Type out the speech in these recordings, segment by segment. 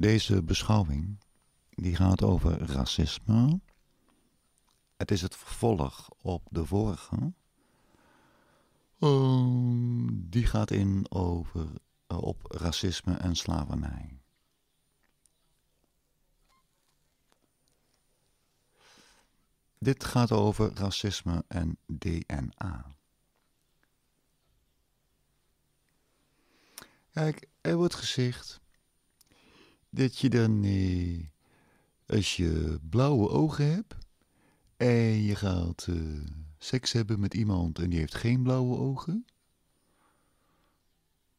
Deze beschouwing die gaat over racisme. Het is het vervolg op de vorige. Ehm, die gaat in over, eh, op racisme en slavernij. Dit gaat over racisme en DNA. Kijk, er wordt gezegd dat je dan, eh, als je blauwe ogen hebt en je gaat eh, seks hebben met iemand en die heeft geen blauwe ogen,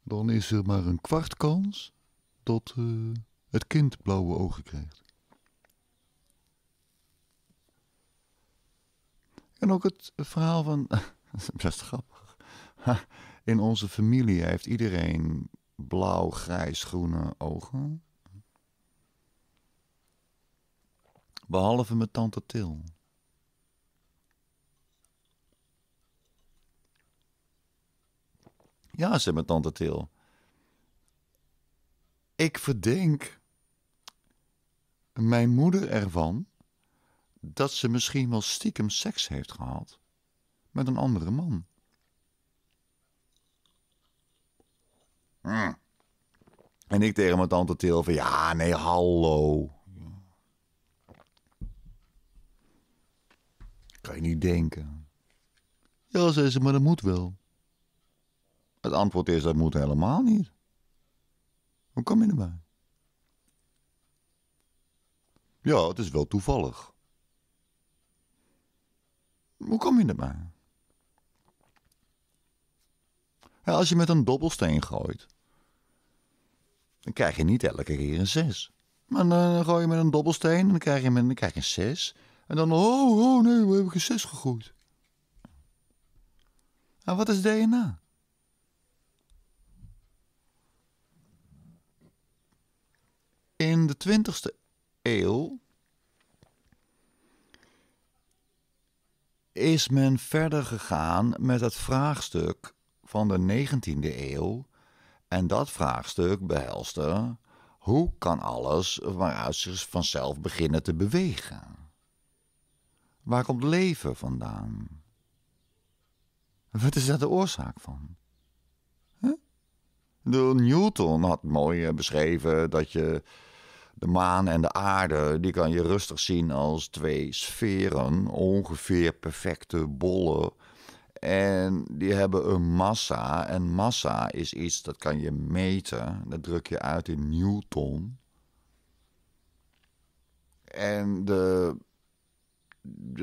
dan is er maar een kwart kans dat eh, het kind blauwe ogen krijgt. En ook het verhaal van. best grappig. In onze familie heeft iedereen blauw, grijs, groene ogen. behalve mijn tante Til. Ja, zei mijn tante Til. Ik verdenk mijn moeder ervan dat ze misschien wel stiekem seks heeft gehad met een andere man. Hm. En ik tegen mijn tante Til van ja, nee, hallo. kan je niet denken. Ja, zei ze, maar dat moet wel. Het antwoord is, dat moet helemaal niet. Hoe kom je erbij? Ja, het is wel toevallig. Hoe kom je erbij? als je met een dobbelsteen gooit, dan krijg je niet elke keer een zes. Maar dan gooi je met een dobbelsteen en dan krijg je, dan krijg je een zes. En dan, oh, oh nee, we hebben zes gegooid. En wat is DNA? In de 20e eeuw is men verder gegaan met het vraagstuk van de 19e eeuw. En dat vraagstuk behelste: hoe kan alles waaruit zich vanzelf beginnen te bewegen? Waar komt leven vandaan? Wat is daar de oorzaak van? De Newton had mooi eh, beschreven dat je de maan en de aarde, die kan je rustig zien als twee sferen, ongeveer perfecte bollen. En die hebben een massa. En massa is iets dat kan je meten. Dat druk je uit in Newton. En de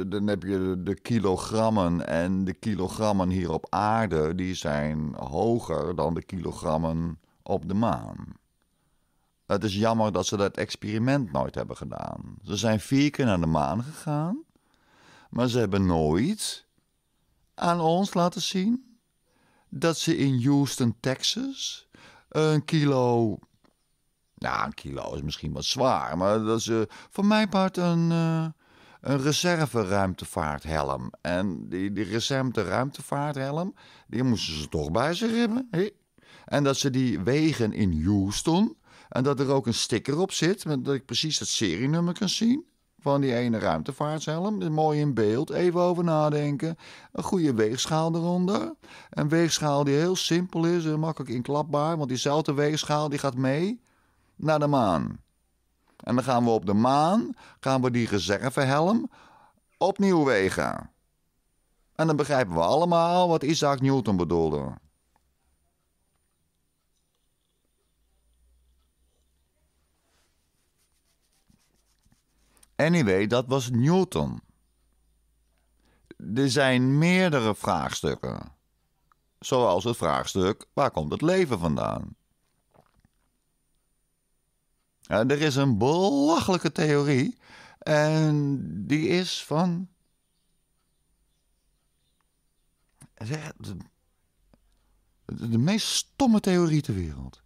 dan heb je de kilogrammen. En de kilogrammen hier op aarde die zijn hoger dan de kilogrammen op de maan. Het is jammer dat ze dat experiment nooit hebben gedaan. Ze zijn vier keer naar de maan gegaan, maar ze hebben nooit aan ons laten zien dat ze in Houston, Texas, een kilo. Nou, een kilo is misschien wat zwaar, maar dat ze voor mijn part een. Eh, een reserve ruimtevaarthelm En die, die recente ruimtevaarthelm, die moesten ze toch bij zich hebben. En dat ze die wegen in Houston. En dat er ook een sticker op zit, met dat ik precies het serienummer kan zien. Van die ene ruimtevaarthelm. mooi in beeld, even over nadenken. Een goede weegschaal eronder. Een weegschaal die heel simpel is makkelijk inklapbaar. Want diezelfde weegschaal die gaat mee naar de maan. En dan gaan we op de maan, gaan we die reservehelm opnieuw wegen. En dan begrijpen we allemaal wat Isaac Newton bedoelde. Anyway, dat was Newton. Er zijn meerdere vraagstukken. Zoals het vraagstuk: waar komt het leven vandaan? er is een belachelijke theorie. En die is van. De, de meest stomme theorie ter wereld.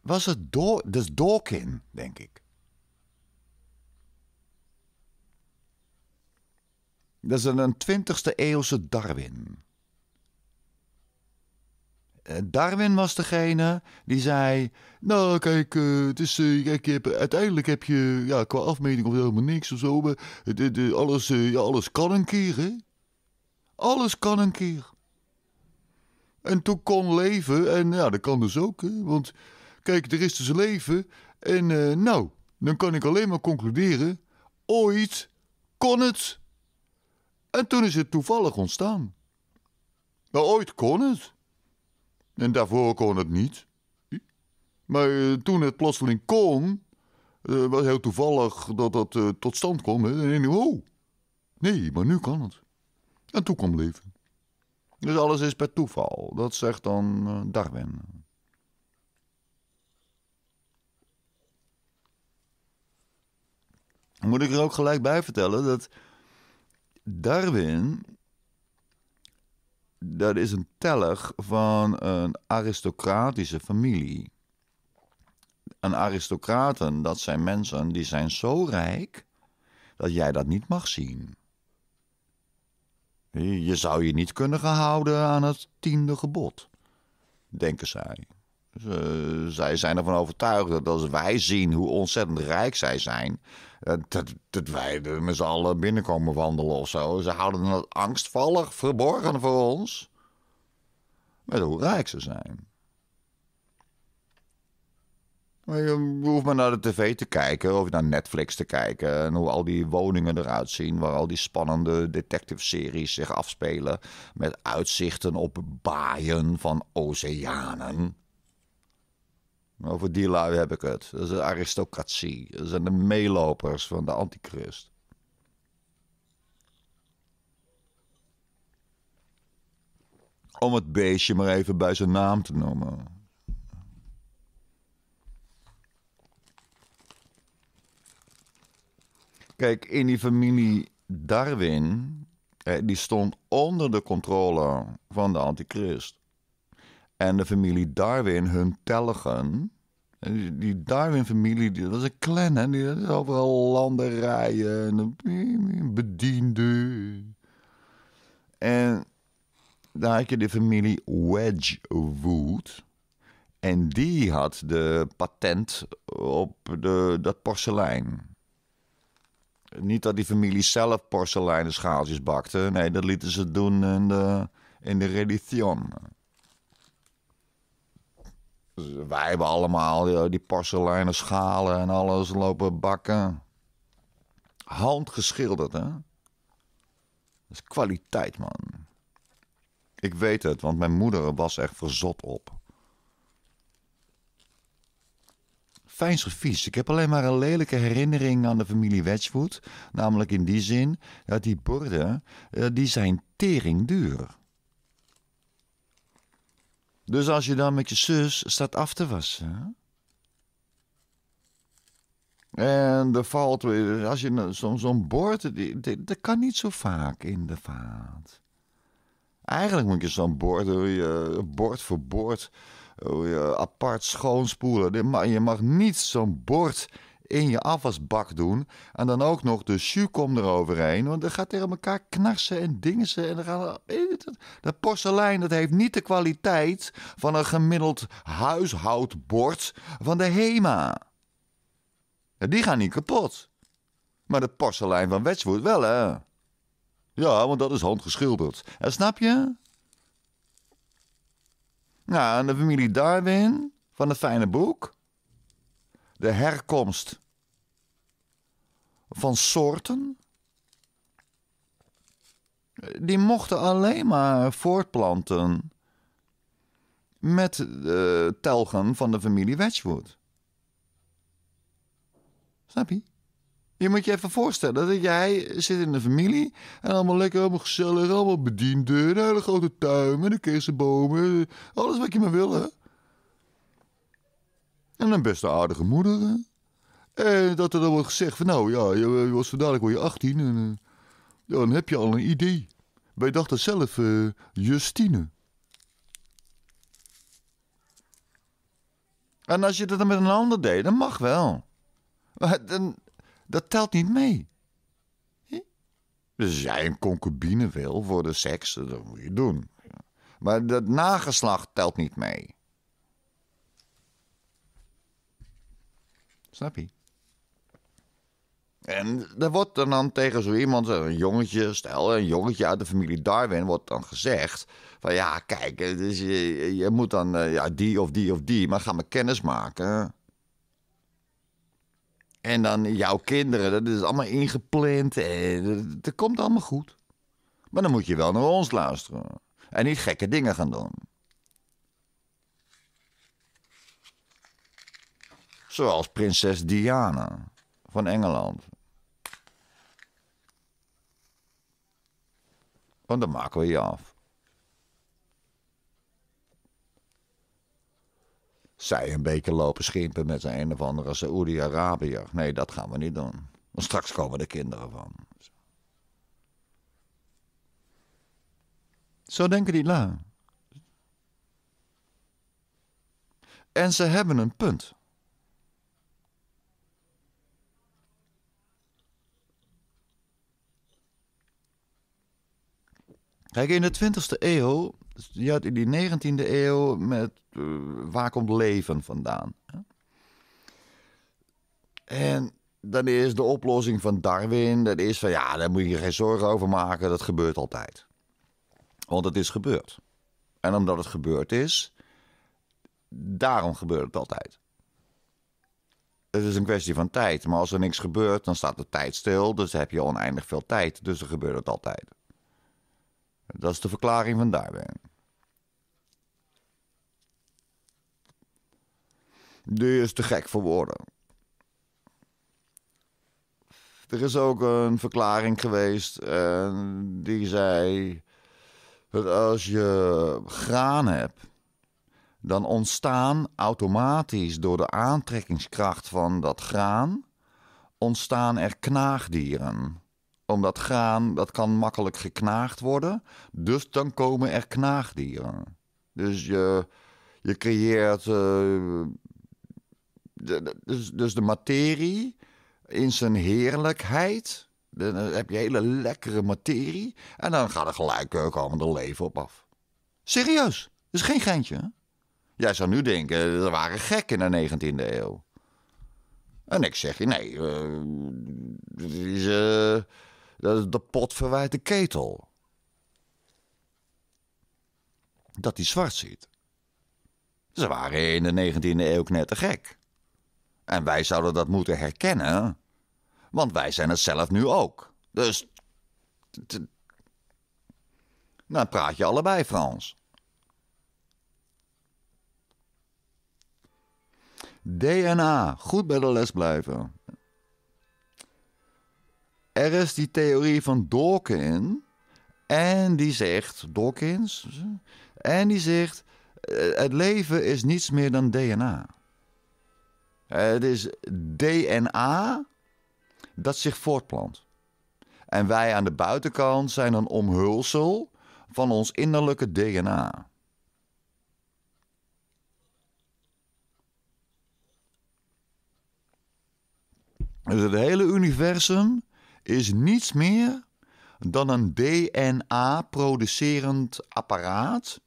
Was het door dus Dawkin, denk ik. Dat is een 20e eeuwse Darwin. Eh, Darwin was degene die zei: Nou, kijk, eh, het is, eh, kijk, uiteindelijk heb je ja, qua afmeting of helemaal niks of zo. de, de, alles, ja, alles kan een keer, hè? Alles kan een keer. En toen kon leven, en ja, dat kan dus ook, hè? Want kijk, er is dus leven. En nou, dan kan ik alleen maar concluderen: ooit kon het. En toen is het toevallig ontstaan. Maar ooit kon het. En daarvoor kon het niet. Maar eh, toen het plotseling kon, uh, was heel toevallig dat dat eh, tot stand kwam. En je, oh, nee, maar nu kan het. En toen kwam leven. Dus alles is per toeval. Dat zegt dan Darwin. Moet ik er ook gelijk bij vertellen dat Darwin dat is een teller van een aristocratische familie. Een aristocraten, dat zijn mensen die zijn zo rijk dat jij dat niet mag zien. Je zou je niet kunnen gehouden aan het tiende gebod, denken zij. Eh, zij zijn ervan overtuigd dat als wij zien hoe ontzettend rijk zij zijn, eh, dat, dat, wij er met z'n allen binnenkomen wandelen of zo. Ze houden dat angstvallig verborgen voor ons. Met hoe rijk ze zijn. Je hoeft maar naar de tv te kijken of naar Netflix te kijken. En hoe al die woningen eruit zien. Waar al die spannende detective-series zich afspelen. Met uitzichten op baaien van oceanen. Over die lui heb ik het. Dat is de aristocratie. Dat zijn de meelopers van de antichrist. Om het beestje maar even bij zijn naam te noemen. Kijk, in die familie Darwin, eh, die stond onder de controle van de antichrist en de familie Darwin hun telgen. Die Darwin-familie, dat was een clan, hè? Die is overal landerijen, bedienden. En daar had je de familie Wedgwood. En die had de patent op de, dat porselein. Niet dat die familie zelf porseleinen schaaltjes bakte. Nee, dat lieten ze doen in de, in de religion. Dus wij hebben allemaal die porseleinen schalen en alles lopen bakken. Handgeschilderd, hè? Dat is kwaliteit, man. Ik weet het, want mijn moeder was echt verzot op. Fijn servies. Ik heb alleen maar een lelijke herinnering aan de familie Wedgwood. Namelijk in die zin dat die borden, eh, die zijn tering duur. Dus als je dan met je zus staat af te wassen. En er valt weer, als je nou zo'n bord, die, dat kan niet zo vaak in de vaat. Eigenlijk moet je zo'n bord, eh, bord voor bord, eh, apart schoonspoelen. Maar je mag niet zo'n bord in je afwasbak doen. En dan ook nog de shoekom eroverheen. Want dan gaat tegen elkaar knarsen en dingen. En dan gaan, eh, dat porselein dat heeft niet de kwaliteit van een gemiddeld huishoudbord van de HEMA. die gaan niet kapot. Maar de porselein van Wedgwood wel, hè? Ja, want dat is handgeschilderd. En snap je? Nou, en de familie Darwin van het fijne boek, De herkomst van soorten. Die mochten alleen maar voortplanten met de eh, telgen van de familie Wedgwood. Snap je? Je moet je even voorstellen dat jij zit in een familie en allemaal lekker, allemaal gezellig, allemaal bedienden, een hele grote tuin met een kersenbomen, alles wat je maar wil. Hè? En een best aardige moeder. Hè? En eh, dat er dan wordt gezegd van nou ja, je, was vandaag word je 18 en eh, dan heb je al een idee. Wij dachten zelf eh, Justine. En als je dat dan met een ander deed, dan mag wel. Maar dan, dat telt niet mee. Dus jij een concubine wil voor de seks, dat moet je doen. Maar dat nageslacht telt niet mee. Snap je? En er wordt dan, tegen zo iemand, eh, een jongetje, stel een jongetje uit de familie Darwin, wordt dan gezegd: van ja, kijk, dus je, moet dan eh, ja, die of die of die, maar ga maar kennis maken. En dan jouw kinderen, dat is allemaal ingepland. En dat, komt allemaal goed. Maar dan moet je wel naar ons luisteren. En niet gekke dingen gaan doen. Zoals prinses Diana van Engeland. want dan maken we je af. Zij een beetje lopen schimpen met zijn een of andere Saoedi-Arabiër. Nee, dat gaan we niet doen. Want straks komen de kinderen van. Zo denken die lui. En ze hebben een punt. Kijk, in de 20e eeuw, je had in die 19e eeuw met eh, waar komt leven vandaan? En dan is de oplossing van Darwin, dat is van ja, daar moet je geen zorgen over maken, dat gebeurt altijd. Want het is gebeurd. En omdat het gebeurd is, daarom gebeurt het altijd. Het is een kwestie van tijd, maar als er niks gebeurt, dan staat de tijd stil, dus heb je oneindig veel tijd, dus er gebeurt het altijd. Dat is de verklaring van daarbij. Die is te gek voor woorden. Er is ook een verklaring geweest en die zei dat als je graan hebt, dan ontstaan automatisch door de aantrekkingskracht van dat graan ontstaan er knaagdieren omdat gaan dat kan makkelijk geknaagd worden. Dus dan komen er knaagdieren. Dus je, je creëert... Eh, dus, dus de materie in zijn heerlijkheid. Dan heb je hele lekkere materie. En dan gaat er gelijk eh, leven op af. Serieus, dat is geen geintje. Jij zou nu denken, er waren gek in de 19e eeuw. En ik zeg je, nee, ze eh, is, dat is De pot verwijt de ketel. Dat hij zwart ziet. Ze waren in de 19e eeuw net te gek. En wij zouden dat moeten herkennen, want wij zijn het zelf nu ook. Dus. Dan nou, praat je allebei Frans. DNA, goed bij de les blijven er is die theorie van Dawkins. En die zegt, Dawkins, en die zegt, eh, het leven is niets meer dan DNA. Het is DNA dat zich voortplant. En wij aan de buitenkant zijn een omhulsel van ons innerlijke DNA. Dus het hele universum is niets meer dan een DNA-producerend apparaat.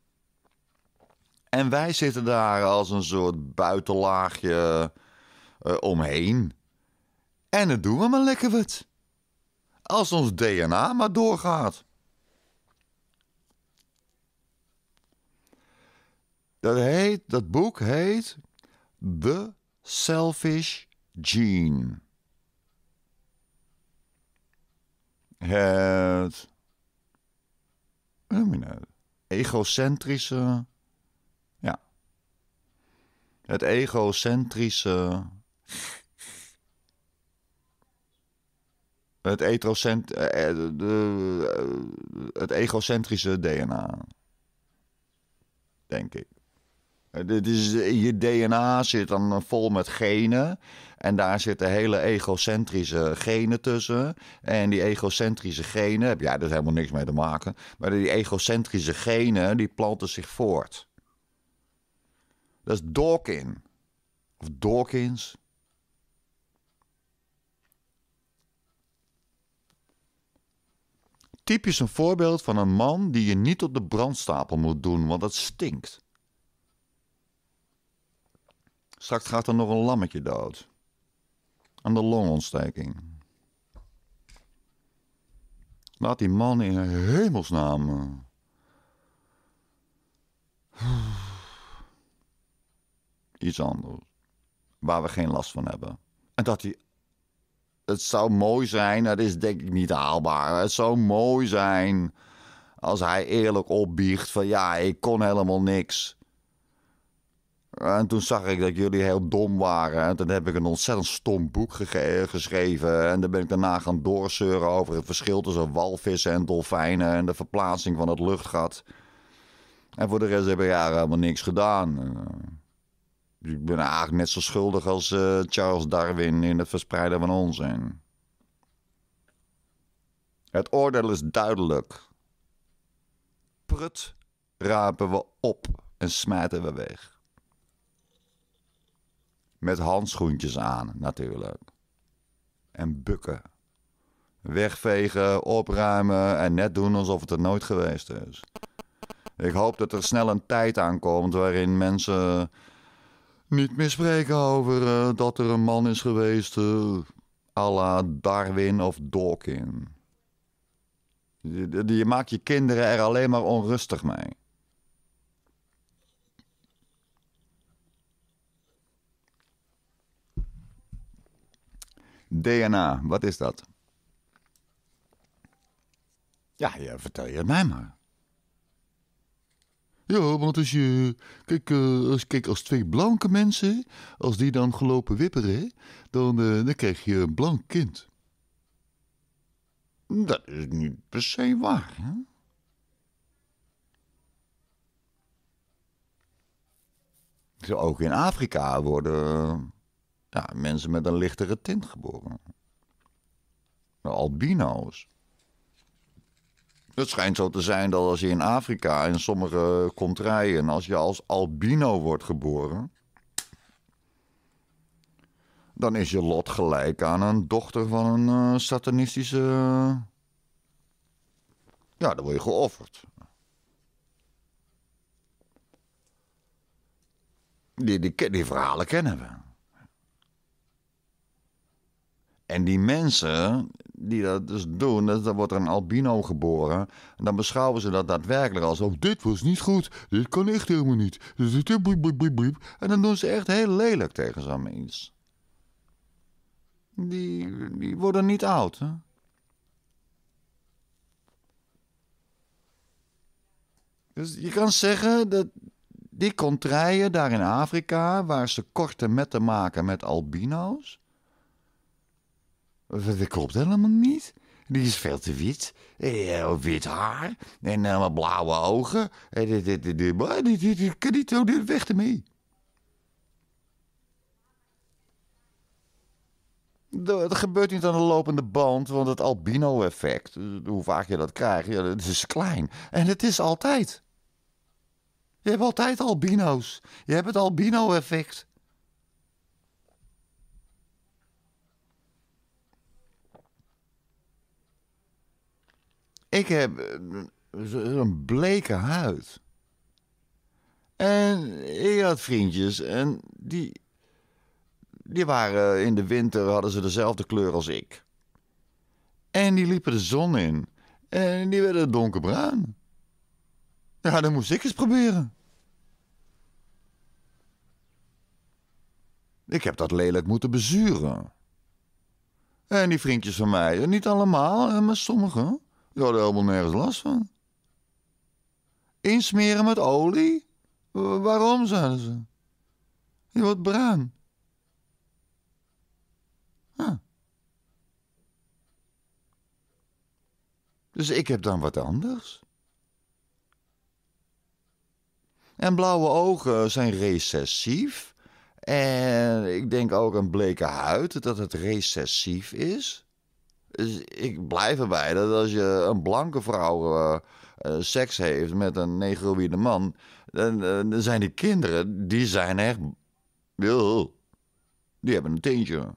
En wij zitten daar als een soort buitenlaagje eh, omheen. En dan doen we maar lekker wat. Als ons DNA maar doorgaat. Dat, heet, dat boek heet The Selfish Gene. het nou? egocentrische. Ja. Het egocentrische. Het, etrocent, eh, eh, eh, het egocentrische DNA. Denk ik. Eh, dit is, eh, je DNA zit dan eh, vol met genen. En daar zitten hele egocentrische genen tussen. En die egocentrische genen, heb jij er helemaal niks mee te maken. Maar die egocentrische genen, die planten zich voort. Dat is Dawkins. Of Dawkins. Typisch een voorbeeld van een man die je niet op de brandstapel moet doen, want dat stinkt. Straks gaat er nog een lammetje dood. Aan de longontsteking. Laat die man in hemelsnaam. Eh. Iets anders. Waar we geen last van hebben. En dat hij. Het zou mooi zijn, dat is denk ik niet haalbaar. Het zou mooi zijn als hij eerlijk opbiecht van ja, ik kon helemaal niks. En toen zag ik dat jullie heel dom waren. En toen heb ik een ontzettend stom boek geschreven. En dan ben ik daarna gaan doorzeuren over het verschil tussen walvissen en dolfijnen. En de verplaatsing van het luchtgat. En voor de rest heb ik jaren helemaal niks gedaan. Eh, ik ben eigenlijk net zo schuldig als eh, Charles Darwin in het verspreiden van onzin. Het oordeel is duidelijk. Prut rapen we op en smijten we weg. Met handschoentjes aan, natuurlijk. En bukken. Wegvegen, opruimen en net doen alsof het er nooit geweest is. Ik hoop dat er snel een tijd aankomt waarin mensen niet meer spreken over eh, dat er een man is geweest. Uh, à la Darwin of Dawkins. Je, je maakt je kinderen er alleen maar onrustig mee. DNA, wat is dat? Ja, ja vertel je het mij maar. Ja, want als je. Kijk, eh, als, kijk, als twee blanke mensen. als die dan gelopen wipperen. dan, eh, dan krijg je een blank kind. Dat is niet per se waar, hè? Zo, ook in Afrika worden eh, ja, mensen met een lichtere tint geboren. albino's. Het schijnt zo te zijn dat als je in Afrika in sommige contraien, als je als albino wordt geboren, dan is je lot gelijk aan een dochter van een eh, satanistische. Ja, dan word je geofferd. Die, die verhalen kennen we. En die mensen die dat dus doen, dan wordt er een albino geboren. En dan beschouwen ze dat daadwerkelijk als: oh, dit was niet goed. Dit kan echt helemaal niet. En dan doen ze echt heel lelijk tegen zo'n mens. Die, die worden niet oud. Hè? Dus je kan zeggen dat die contraien daar in Afrika, waar ze korte te maken met albino's dat klopt helemaal niet. Die is veel te wit. Eh, eh, wit haar. En eh, blauwe ogen. En, dit, dit, dit, kan niet zo weg ermee. Dat gebeurt niet aan de lopende band, want het albino-effect, hoe vaak je dat krijgt, ja, dat is klein. En het is altijd. Je hebt altijd albino's. Je hebt het albino-effect. Ik heb een eh, bleke huid. En ik had vriendjes en die, die waren in de winter, hadden ze dezelfde kleur als ik. En die liepen de zon in en die werden donkerbruin. Ja, dan moest ik eens proberen. Ik heb dat lelijk moeten bezuren. En die vriendjes van mij, eh, niet allemaal, eh, maar sommigen. Die hadden helemaal nergens last van. Insmeren met olie? Waarom, zouden ze. Je wordt bruin. Ah. Dus ik heb dan wat anders. En blauwe ogen zijn recessief. En ik denk ook een bleke huid, dat het recessief is. Dus ik blijf erbij dat als je een blanke vrouw eh, eh, seks heeft met een negroïde man, dan, eh, dan, zijn die kinderen, die zijn echt... Oh, die hebben een tintje.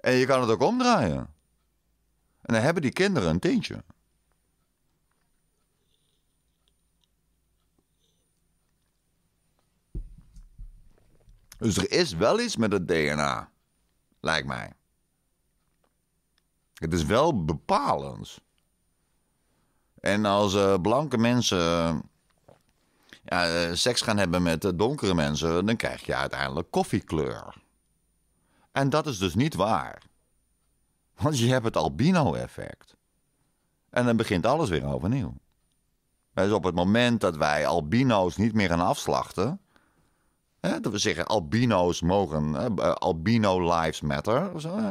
En je kan het ook omdraaien. En dan hebben die kinderen een tintje. Dus er is wel iets met het DNA lijkt mij. Het is wel bepalend. En als eh, blanke mensen eh, ja, eh, seks gaan hebben met donkere mensen, dan krijg je uiteindelijk koffiekleur. En dat is dus niet waar. Want je hebt het albino-effect. En dan begint alles weer overnieuw. Dus op het moment dat wij albino's niet meer gaan afslachten, Hè, dat we zeggen, albino's mogen, hè, eh, albino lives matter.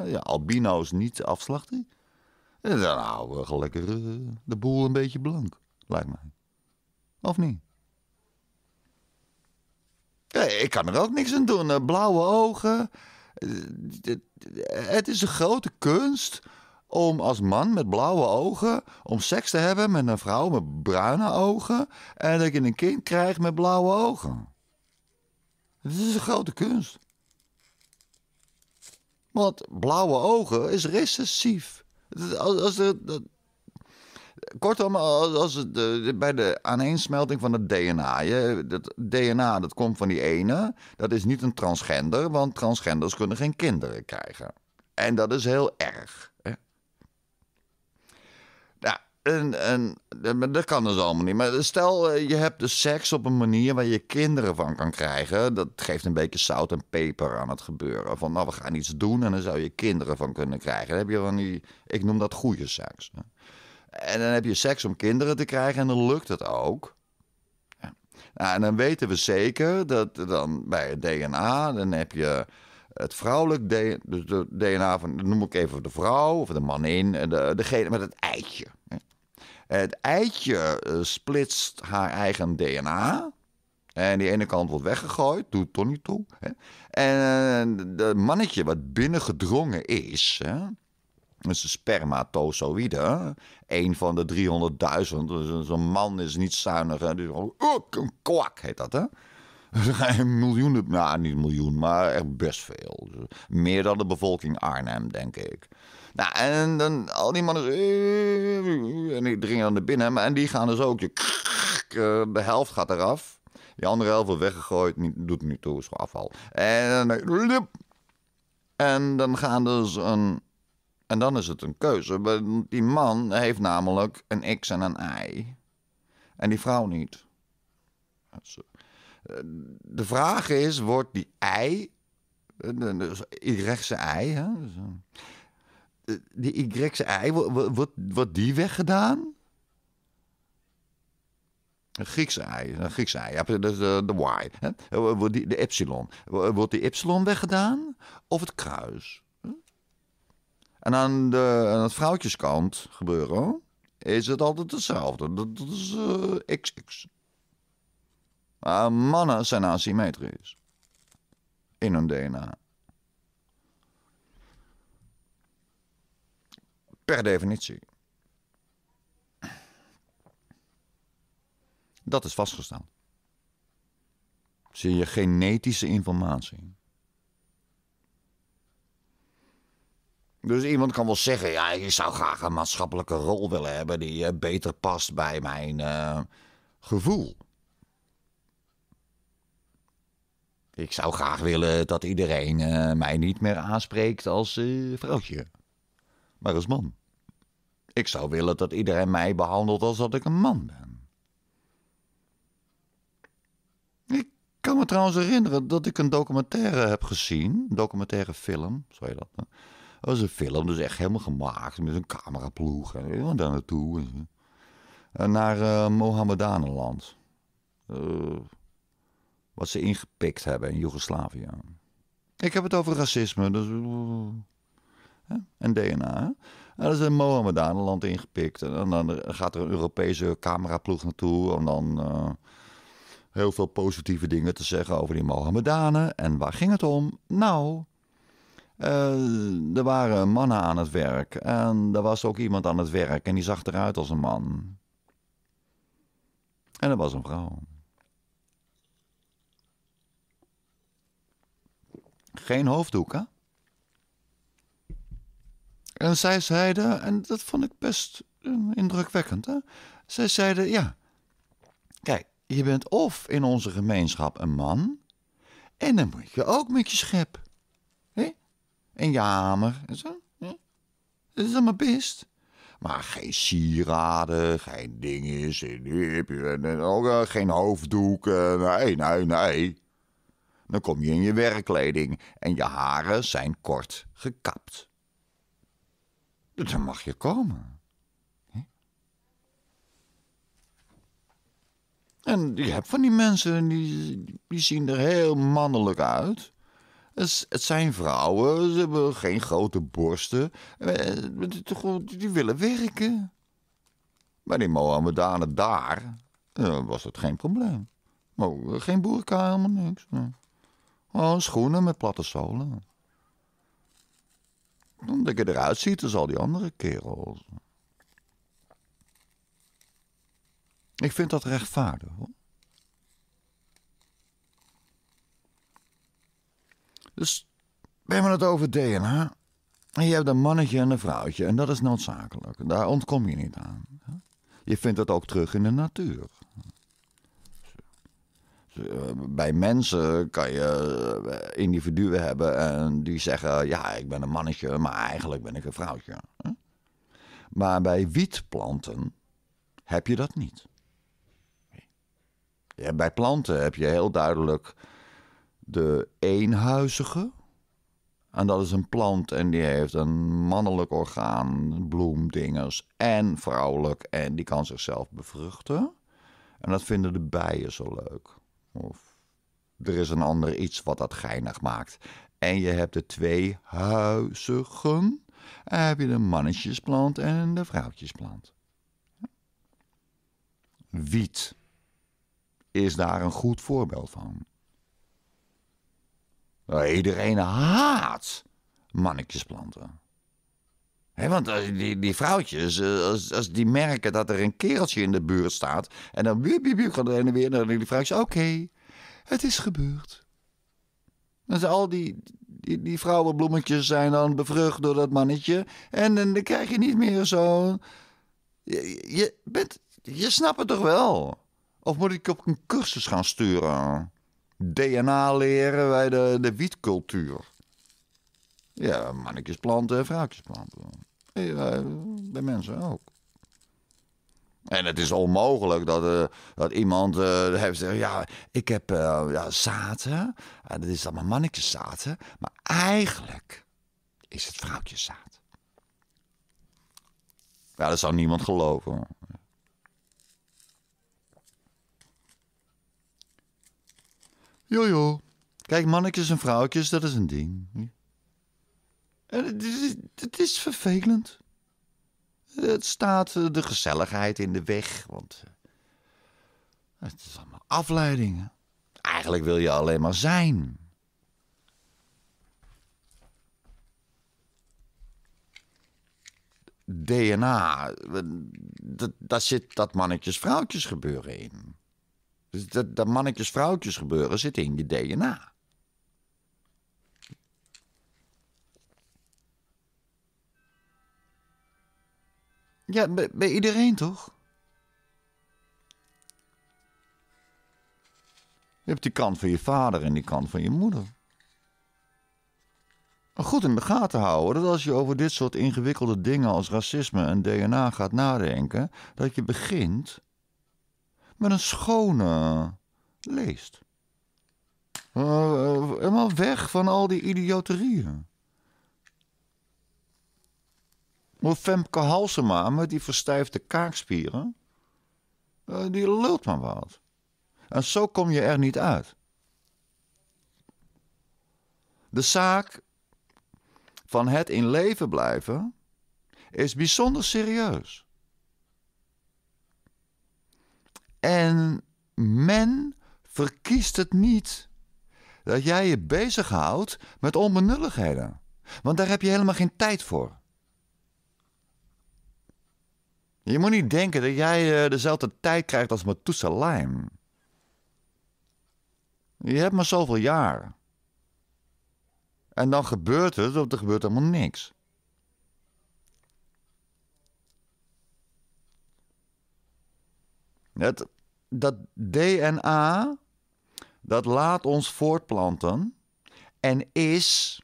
ja, albino's niet afslachten. En dan houden we eh, de boel een beetje blank, lijkt mij. Of niet? Ja, ik kan er ook niks aan doen. Eh, blauwe ogen. Het is een grote kunst om als man met blauwe ogen... om seks te hebben met een vrouw met bruine ogen... en dat je een kind krijgt met blauwe ogen. Het is een grote kunst. Want blauwe ogen is recessief. Als, als er, dat, kortom, als, het, bij de aaneensmelting van het DNA. Je, dat DNA dat komt van die ene. Dat is niet een transgender, want transgenders kunnen geen kinderen krijgen. En dat is heel erg. En, en, dat kan dus allemaal niet. Maar stel, eh, je hebt de seks op een manier waar je kinderen van kan krijgen. Dat geeft een beetje zout en peper aan het gebeuren. Van, nou, we gaan iets doen en dan zou je kinderen van kunnen krijgen. Dan heb je dan die, ik noem dat goede seks. En dan heb je seks om kinderen te krijgen en dan lukt het ook. Ja. Nou, en dan weten we zeker dat dan bij het DNA, dan heb je het vrouwelijk DNA, dus van, noem ik even de vrouw of de man in, de, degene met het eitje. Het eitje eh, splitst haar eigen DNA. En die ene kant wordt weggegooid, doet Tony toe. Hè? En het eh, mannetje wat binnengedrongen is, hè? dat is een spermatozoïde. Een van de 300.000. Dus zo'n man is niet zuinig. Hè? Dus, oh, een kwak heet dat, hè? miljoenen, nou niet miljoen, maar echt best veel. Dus, meer dan de bevolking Arnhem, denk ik. Nou, en dan al die mannen. En die dringen dan naar binnen. Maar, en die gaan dus ook. Je, eh, de helft gaat eraf. Die andere helft wordt weggegooid. Niet, doet niet toe, is gewoon afval. En, eh, en dan gaan dus een. En dan is het een keuze. Die man heeft namelijk een X en een Y. En die vrouw niet. Eh, de vraag is, wordt die ei, dus rechtse ei, hè? Eh, die Y's ei, wordt, wordt die weggedaan? Een Griekse ei, een Griekse ei, dat de, de Y. Hè? Wordt die, de epsilon. Wordt die epsilon weggedaan of het kruis? Hm? En aan, de, aan het vrouwtjeskant gebeuren is het altijd hetzelfde. Dat, is uh, eh, XX. Maar mannen zijn asymmetrisch in hun DNA. Per definitie. Dat is vastgesteld. Zie je genetische informatie. Dus iemand kan wel zeggen: ja, ik zou graag een maatschappelijke rol willen hebben die eh, beter past bij mijn eh, gevoel. Ik zou graag willen dat iedereen eh, mij niet meer aanspreekt als vrouwtje, maar als man. Ik zou willen dat iedereen mij behandelt als dat ik een man ben. Ik kan me trouwens herinneren dat ik een documentaire heb gezien. Een documentaire film, zou je dat Dat was een film, dus echt helemaal gemaakt. Met een cameraploeg en daar naartoe. naar eh, Mohammedanenland. Eh, wat ze ingepikt hebben in Joegoslavië. Ik heb het over racisme, dus... Uh, en DNA. Nou, dat is een Mohammedanenland ingepikt. En dan gaat er een Europese cameraploeg naartoe. om dan eh, heel veel positieve dingen te zeggen over die Mohammedanen. En waar ging het om? Nou, eh, er waren mannen aan het werk. En er was ook iemand aan het werk. En die zag eruit als een man. En dat was een vrouw. Geen hoofddoek, en zij zeiden, en dat vond ik best eh, indrukwekkend, hè? zij zeiden: Ja, kijk, je bent of in onze gemeenschap een man, en dan moet je ook met je schep. Hè? En je hamer en zo. Dat is allemaal best. Maar geen sieraden, geen dinges, en ook eh, geen hoofddoeken. Nee, nee, nee. Dan kom je in je werkkleding en je haren zijn kort gekapt. Dus dan mag je komen. En je hebt van die mensen, die, die zien er heel mannelijk uit. Het zijn vrouwen, ze hebben geen grote borsten. Eh, die willen werken. Maar die Mohammedanen daar eh, was dat geen probleem. Oh, geen boerka, helemaal niks. Oh, schoenen met platte zolen omdat je eruit ziet als al die andere kerels. Ik vind dat rechtvaardig hoor. Dus we hebben het over DNA. En je hebt een mannetje en een vrouwtje. En dat is noodzakelijk. Daar ontkom je niet aan. Je vindt dat ook terug in de natuur. Eh, bij mensen kan je eh, individuen hebben en die zeggen: ja, ik ben een mannetje, maar eigenlijk ben ik een vrouwtje. Maar bij wietplanten heb je dat niet. Ja, bij planten heb je heel duidelijk de eenhuizige. En dat is een plant en die heeft een mannelijk orgaan, bloemdingers en vrouwelijk. En die kan zichzelf bevruchten. En dat vinden de bijen zo leuk. Of er is een ander iets wat dat geinig maakt. En je hebt de twee huizigen. En heb je de mannetjesplant en de vrouwtjesplant. Wiet is daar een goed voorbeeld van. Nou, iedereen haat mannetjesplanten want eh, die, die vrouwtjes, eh, als, als, die merken dat er een kereltje in de buurt staat. en dan wiep, wiep, wiep, er en weer. en die vrouwtjes: oké, het is gebeurd. Dus al die, die, die, vrouwenbloemetjes zijn dan bevrucht door dat mannetje. En, dan krijg je niet meer zo. Je, je, bent, je snapt het toch wel? Of moet ik op een cursus gaan sturen? DNA leren bij de, de wietcultuur. Ja, mannetjes planten, vrouwtjes planten. Eh, bij mensen ook. En het is onmogelijk dat, eh, dat iemand eh, heeft gezegd: Ja, ik heb ja, zaten. En dat is dan mijn mannetjeszaten. Maar eigenlijk is het vrouwtjeszaad. Ja, dat zou niemand geloven. Jojo. Kijk, mannetjes en vrouwtjes, dat is een ding. Het is, vervelend. Het staat eh, de gezelligheid in de weg, want eh, het is allemaal afleidingen. Eigenlijk wil je alleen maar zijn. DNA, dat, daar zit dat mannetjes-vrouwtjes gebeuren in. Dus dat, dat mannetjes-vrouwtjes gebeuren zit in je DNA. Ja, bij, bij iedereen toch? Je hebt die kant van je vader en die kant van je moeder. Maar goed in de gaten houden dat als je over dit soort ingewikkelde dingen als racisme en DNA gaat nadenken, dat je begint met een schone leest. Eh, eh, helemaal weg van al die idioterieën. Maar Femke Halsema met die verstijfde kaakspieren, eh, die lult maar wat. En zo kom je er niet uit. De zaak van het in leven blijven is bijzonder serieus. En men verkiest het niet dat jij je bezighoudt met onbenulligheden. Want daar heb je helemaal geen tijd voor. Je moet niet denken dat jij eh, dezelfde tijd krijgt als Matusa Je hebt maar zoveel jaar. En dan gebeurt het of er gebeurt helemaal niks. Het, dat DNA, dat laat ons voortplanten en is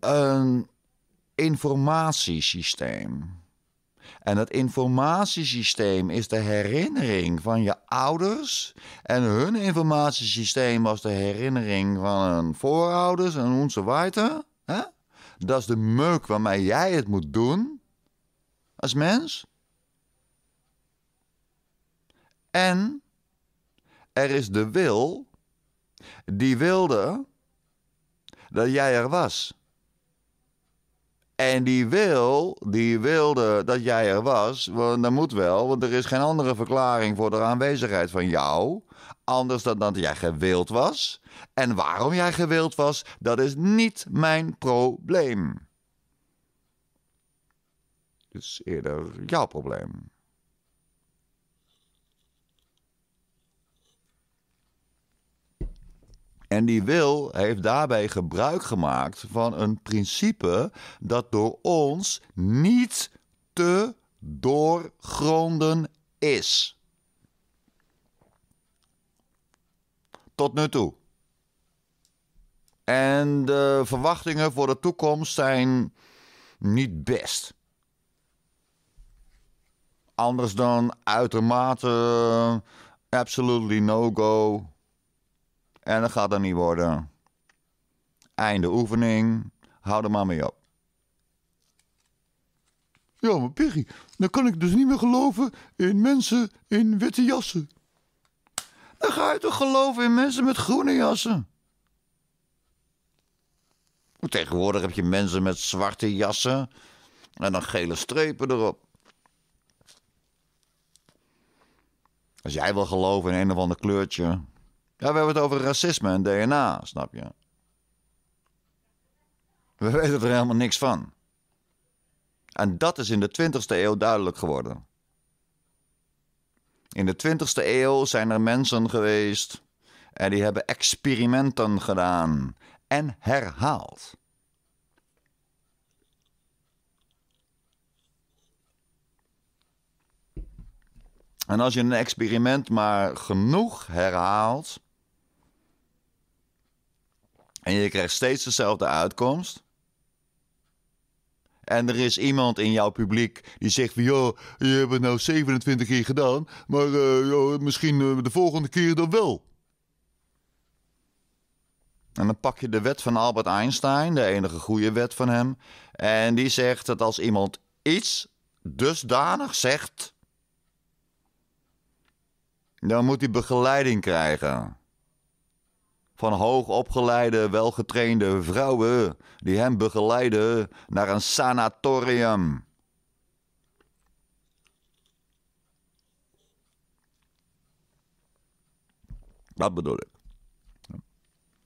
een informatiesysteem. En dat informatiesysteem is de herinnering van je ouders. En hun informatiesysteem was de herinnering van hun voorouders en onze weiter. Dat is de meuk waarmee jij het moet doen als mens. En er is de wil die wilde dat jij er was. En die wil, die wilde dat jij er was, want dat moet wel, want er is geen andere verklaring voor de aanwezigheid van jou, anders dan dat jij gewild was. En waarom jij gewild was, dat is niet mijn probleem. is dus eerder jouw probleem. En die wil heeft daarbij gebruik gemaakt van een principe dat door ons niet te doorgronden is. Tot nu toe. En de verwachtingen voor de toekomst zijn niet best. Anders dan uitermate absolutely no go en dat gaat dat niet worden. Einde oefening. Hou er maar mee op. Ja, maar Piggy, dan kan ik dus niet meer geloven in mensen in witte jassen. Dan ga je toch geloven in mensen met groene jassen? Tegenwoordig heb je mensen met zwarte jassen en dan gele strepen erop. Als jij wil geloven in een of ander kleurtje, ja, we hebben het over racisme en DNA, snap je? We weten er helemaal niks van. En dat is in de 20 ste eeuw duidelijk geworden. In de 20 ste eeuw zijn er mensen geweest en die hebben experimenten gedaan en herhaald. En als je een experiment maar genoeg herhaalt, en je krijgt steeds dezelfde uitkomst. En er is iemand in jouw publiek die zegt van... ...joh, je hebt het nou 27 keer gedaan... ...maar eh, joh, misschien eh, de volgende keer dan wel. En dan pak je de wet van Albert Einstein, de enige goede wet van hem... ...en die zegt dat als iemand iets dusdanig zegt... ...dan moet hij begeleiding krijgen van hoogopgeleide, welgetrainde vrouwen die hem begeleiden naar een sanatorium. Dat bedoel ik.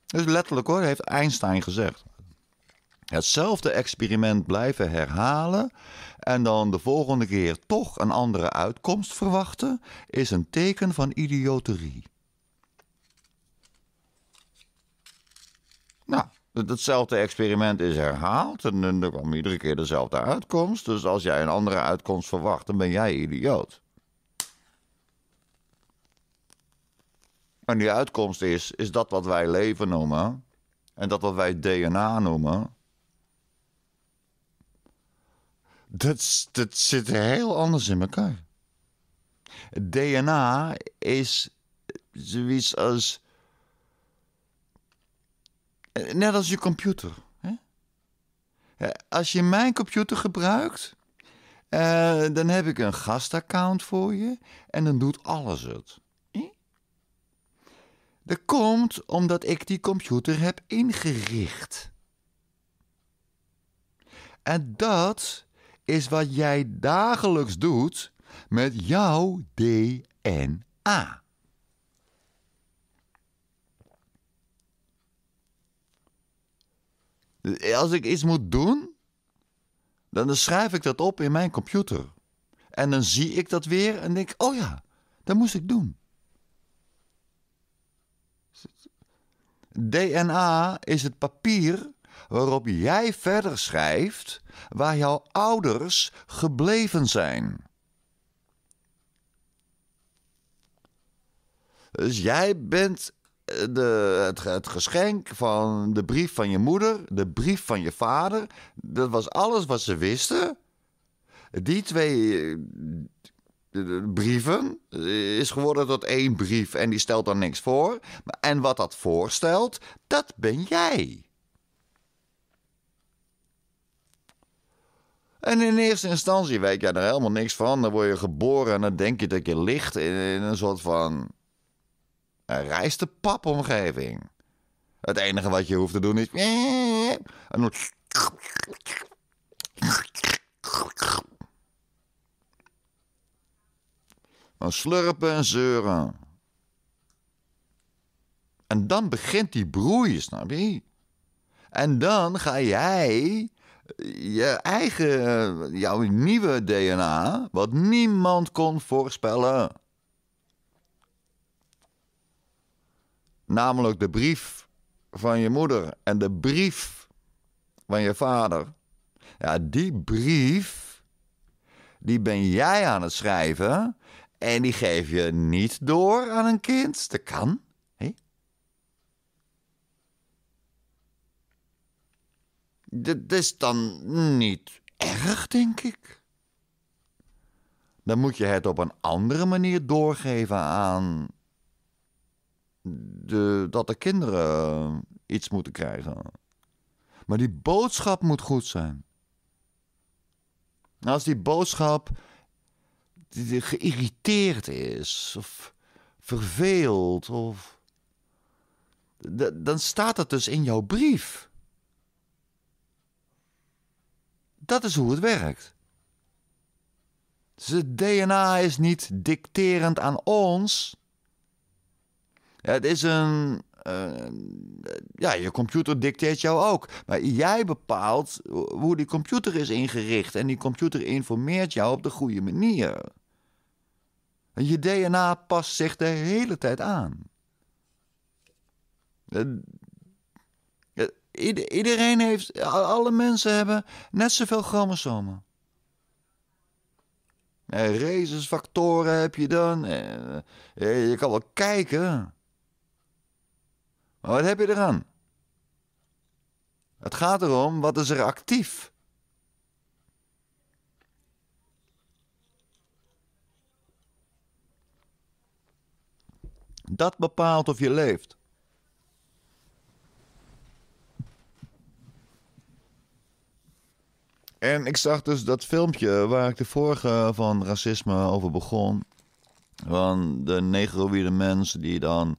Dus letterlijk hoor, heeft Einstein gezegd. Hetzelfde experiment blijven herhalen en dan de volgende keer toch een andere uitkomst verwachten, is een teken van idioterie. Hetzelfde experiment is herhaald en, dan er kwam iedere keer dezelfde uitkomst. Dus als jij een andere uitkomst verwacht, dan ben jij idioot. En die uitkomst is, is dat wat wij leven noemen en dat wat wij DNA noemen. Dat, dat zit heel anders in elkaar. DNA is zoiets als eh, net als je computer. Hè? Eh, als je mijn computer gebruikt, eh, dan heb ik een gastaccount voor je en dan doet alles het. Dat komt omdat ik die computer heb ingericht. En dat is wat jij dagelijks doet met jouw DNA. Als ik iets moet doen, dan schrijf ik dat op in mijn computer. En dan zie ik dat weer en denk: oh ja, dat moest ik doen. DNA is het papier waarop jij verder schrijft waar jouw ouders gebleven zijn. Dus jij bent de, het, geschenk van de brief van je moeder, de brief van je vader. Dat was alles wat ze wisten. Die twee eh, brieven eh, is geworden tot één brief en die stelt dan niks voor. En wat dat voorstelt, dat ben jij. En in eerste instantie weet jij er helemaal niks van. Dan word je geboren en dan denk je dat je ligt in een soort van een rijste papomgeving. Het enige wat je hoeft te doen is. En dan slurpen en zeuren. En dan begint die broeien, snap je? En dan ga jij eh, je eigen, eh, jouw nieuwe DNA, wat niemand kon voorspellen, Namelijk de brief van je moeder en de brief van je vader. Ja, die brief, die ben jij aan het schrijven en die geef je niet door aan een kind. Dat kan. hè? Dat is dan niet erg, denk ik. Dan moet je het op een andere manier doorgeven aan de, dat de kinderen eh, iets moeten krijgen. Maar die boodschap moet goed zijn. Als die boodschap geïrriteerd is, of verveeld, of. dan staat dat dus in jouw brief. Dat is hoe het werkt. Dus het DNA is niet dicterend aan ons. Het is een. ja, je computer dicteert jou ook. Maar jij bepaalt hoe die computer is ingericht. En die computer informeert jou op de goede manier. Je DNA past zich de hele tijd aan. iedereen heeft, alle mensen hebben net zoveel chromosomen. En eh, factoren heb je dan. Eh, eh, je kan wel kijken. Maar wat heb je eraan? Het gaat erom, wat is er actief? Dat bepaalt of je leeft. En ik zag dus dat filmpje waar ik de vorige van racisme over begon. Van de negroïde mensen die dan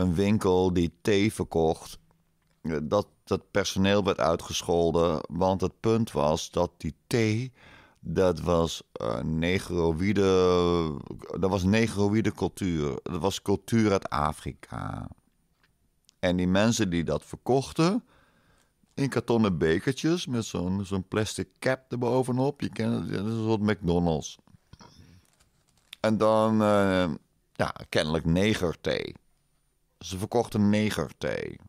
een winkel die thee verkocht. Eh, dat het personeel werd uitgescholden. Want het punt was dat die thee. Dat was eh, negroïde. Dat was negroïde cultuur. Dat was cultuur uit Afrika. En die mensen die dat verkochten. In kartonnen bekertjes met zo'n zo'n plastic cap erbovenop. Je kent dat is een soort McDonald's. En dan, uh, ja, kennelijk negerthee. Ze verkochten negerthee.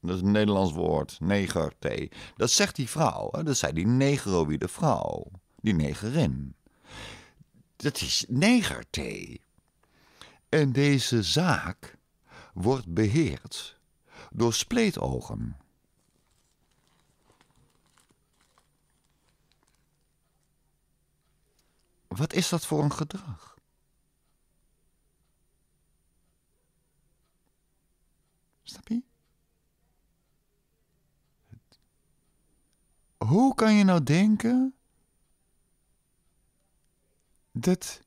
Dat is een Nederlands woord, negerthee. Dat zegt die vrouw, hè? dat zei die negeroïde vrouw, die negerin. Dat is negerthee. En deze zaak wordt beheerd door spleetogen. Wat is dat voor een gedrag? Snap je? Hoe kan je nou denken dat.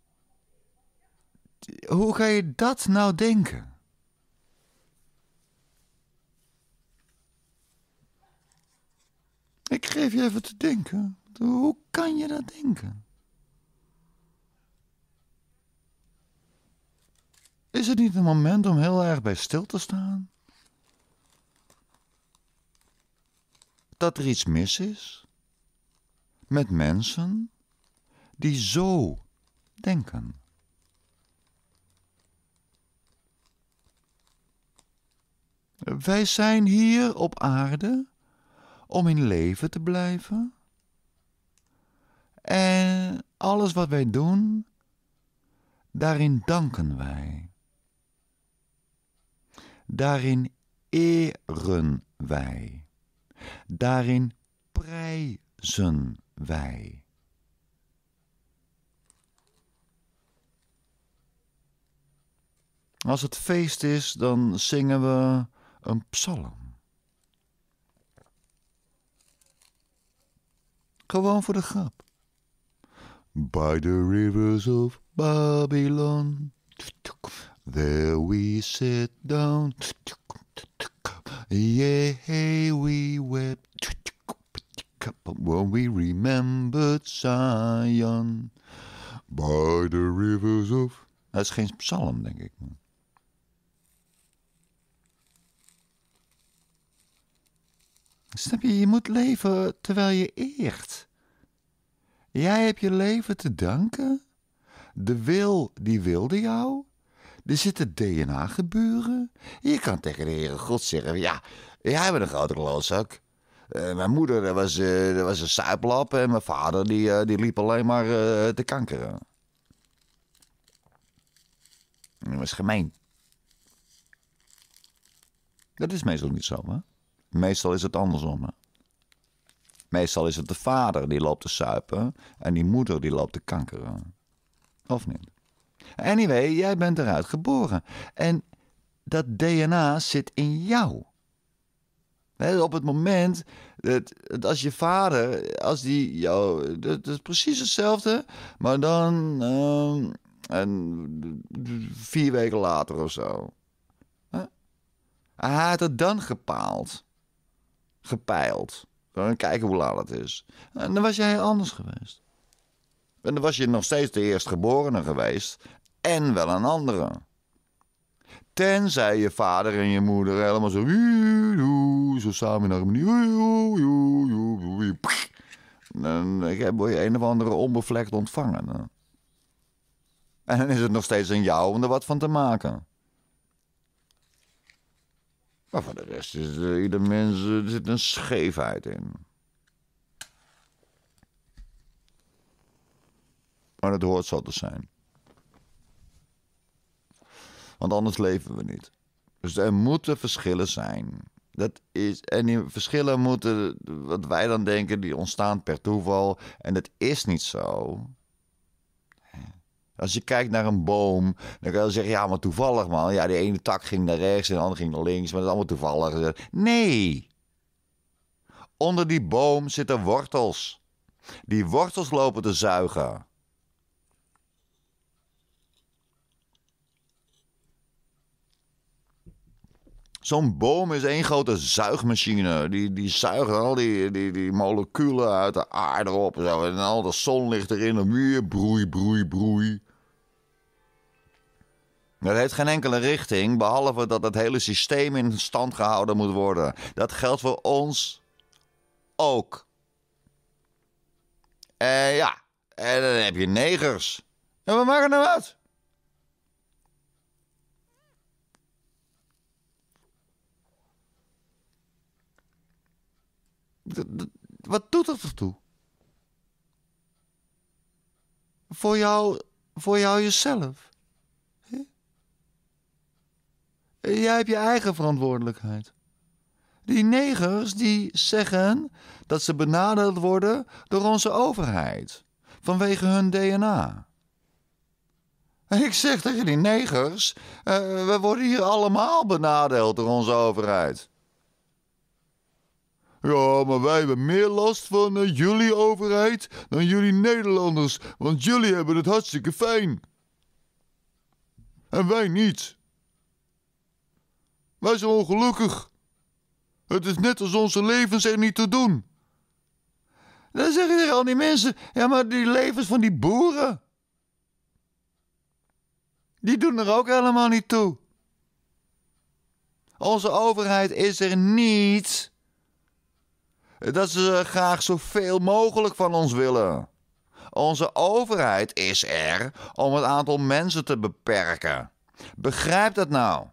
Hoe ga je dat nou denken? Ik geef je even te denken. Hoe kan je dat denken? Is het niet een moment om heel erg bij stil te staan? dat er iets mis is met mensen die zo denken. Wij zijn hier op aarde om in leven te blijven. En alles wat wij doen, daarin danken wij. Daarin eren wij. Daarin prijzen wij. Als het feest is, dan zingen we een psalm. Gewoon voor de grap. By the rivers of Babylon, there we sit down. Yea, we wept when we remembered Zion by the rivers of... Dat is geen psalm, denk ik. Snap je, je moet leven terwijl je eert. Jij hebt je leven te danken. De wil, die wilde jou. Er zit het DNA gebeuren. Je kan tegen de Heere God zeggen: Ja, jij bent een grote klootzak. Uh, mijn moeder dat was, uh, eh, dat was een suiplap en mijn vader die, eh, die liep alleen maar te kankeren. Dat was gemeen. Dat is meestal niet zo, hè? Meestal is het andersom, hè? Meestal is het de vader die loopt te suipen en die moeder die loopt te kankeren. Of niet? Anyway, jij bent eruit geboren. En dat DNA zit in jou. op het moment dat, als je vader, als die jou, dat, is precies hetzelfde, maar dan ehm, vier weken later of zo. Hij had het dan gepaald, gepeild. Dan kijken hoe laat het is. En dan was jij anders geweest. En dan was je nog steeds de eerstgeborene geweest en wel een andere. Tenzij je vader en je moeder helemaal zo, zo samen naar harmonie. Dan eh, word je een of andere onbevlekt ontvangen. En dan is het nog steeds aan jou om er wat van te maken. Maar voor de rest is iedere eh, ieder mens eh, er zit een scheefheid in. Maar het hoort zo te zijn. Want anders leven we niet. Dus er moeten verschillen zijn. Dat is, en die verschillen moeten, wat wij dan denken, die ontstaan per toeval. En dat is niet zo. Als je kijkt naar een boom, dan kan je zeggen: ja, maar toevallig man. Ja, die ene tak ging naar rechts en de andere ging naar links, maar dat is allemaal toevallig. Nee. Onder die boom zitten wortels. Die wortels lopen te zuigen. Zo'n boom is één grote zuigmachine. Die, die zuigt al die, die, die moleculen uit de aarde op. Zo. En al de zon ligt erin, de muur, broei, broei, broei. Dat heeft geen enkele richting, behalve dat het hele systeem in stand gehouden moet worden. Dat geldt voor ons ook. En eh, ja, en dan heb je negers. En we maken nou wat? Wat doet dat toe? Voor jou, voor jou jezelf. Jij hebt je eigen verantwoordelijkheid. Die negers die zeggen dat ze benadeeld worden door onze overheid vanwege hun DNA. Ik zeg tegen die negers, eh, we worden hier allemaal benadeeld door onze overheid. Ja, maar wij hebben meer last van eh, jullie overheid dan jullie Nederlanders, want jullie hebben het hartstikke fijn. En wij niet. Wij zijn ongelukkig. Het is net als onze levens er niet te doen. Dan zeggen er al die mensen: ja, maar die levens van die boeren. Die doen er ook helemaal niet toe. Onze overheid is er niet dat ze graag zoveel mogelijk van ons willen. Onze overheid is er om het aantal mensen te beperken. Begrijp dat nou.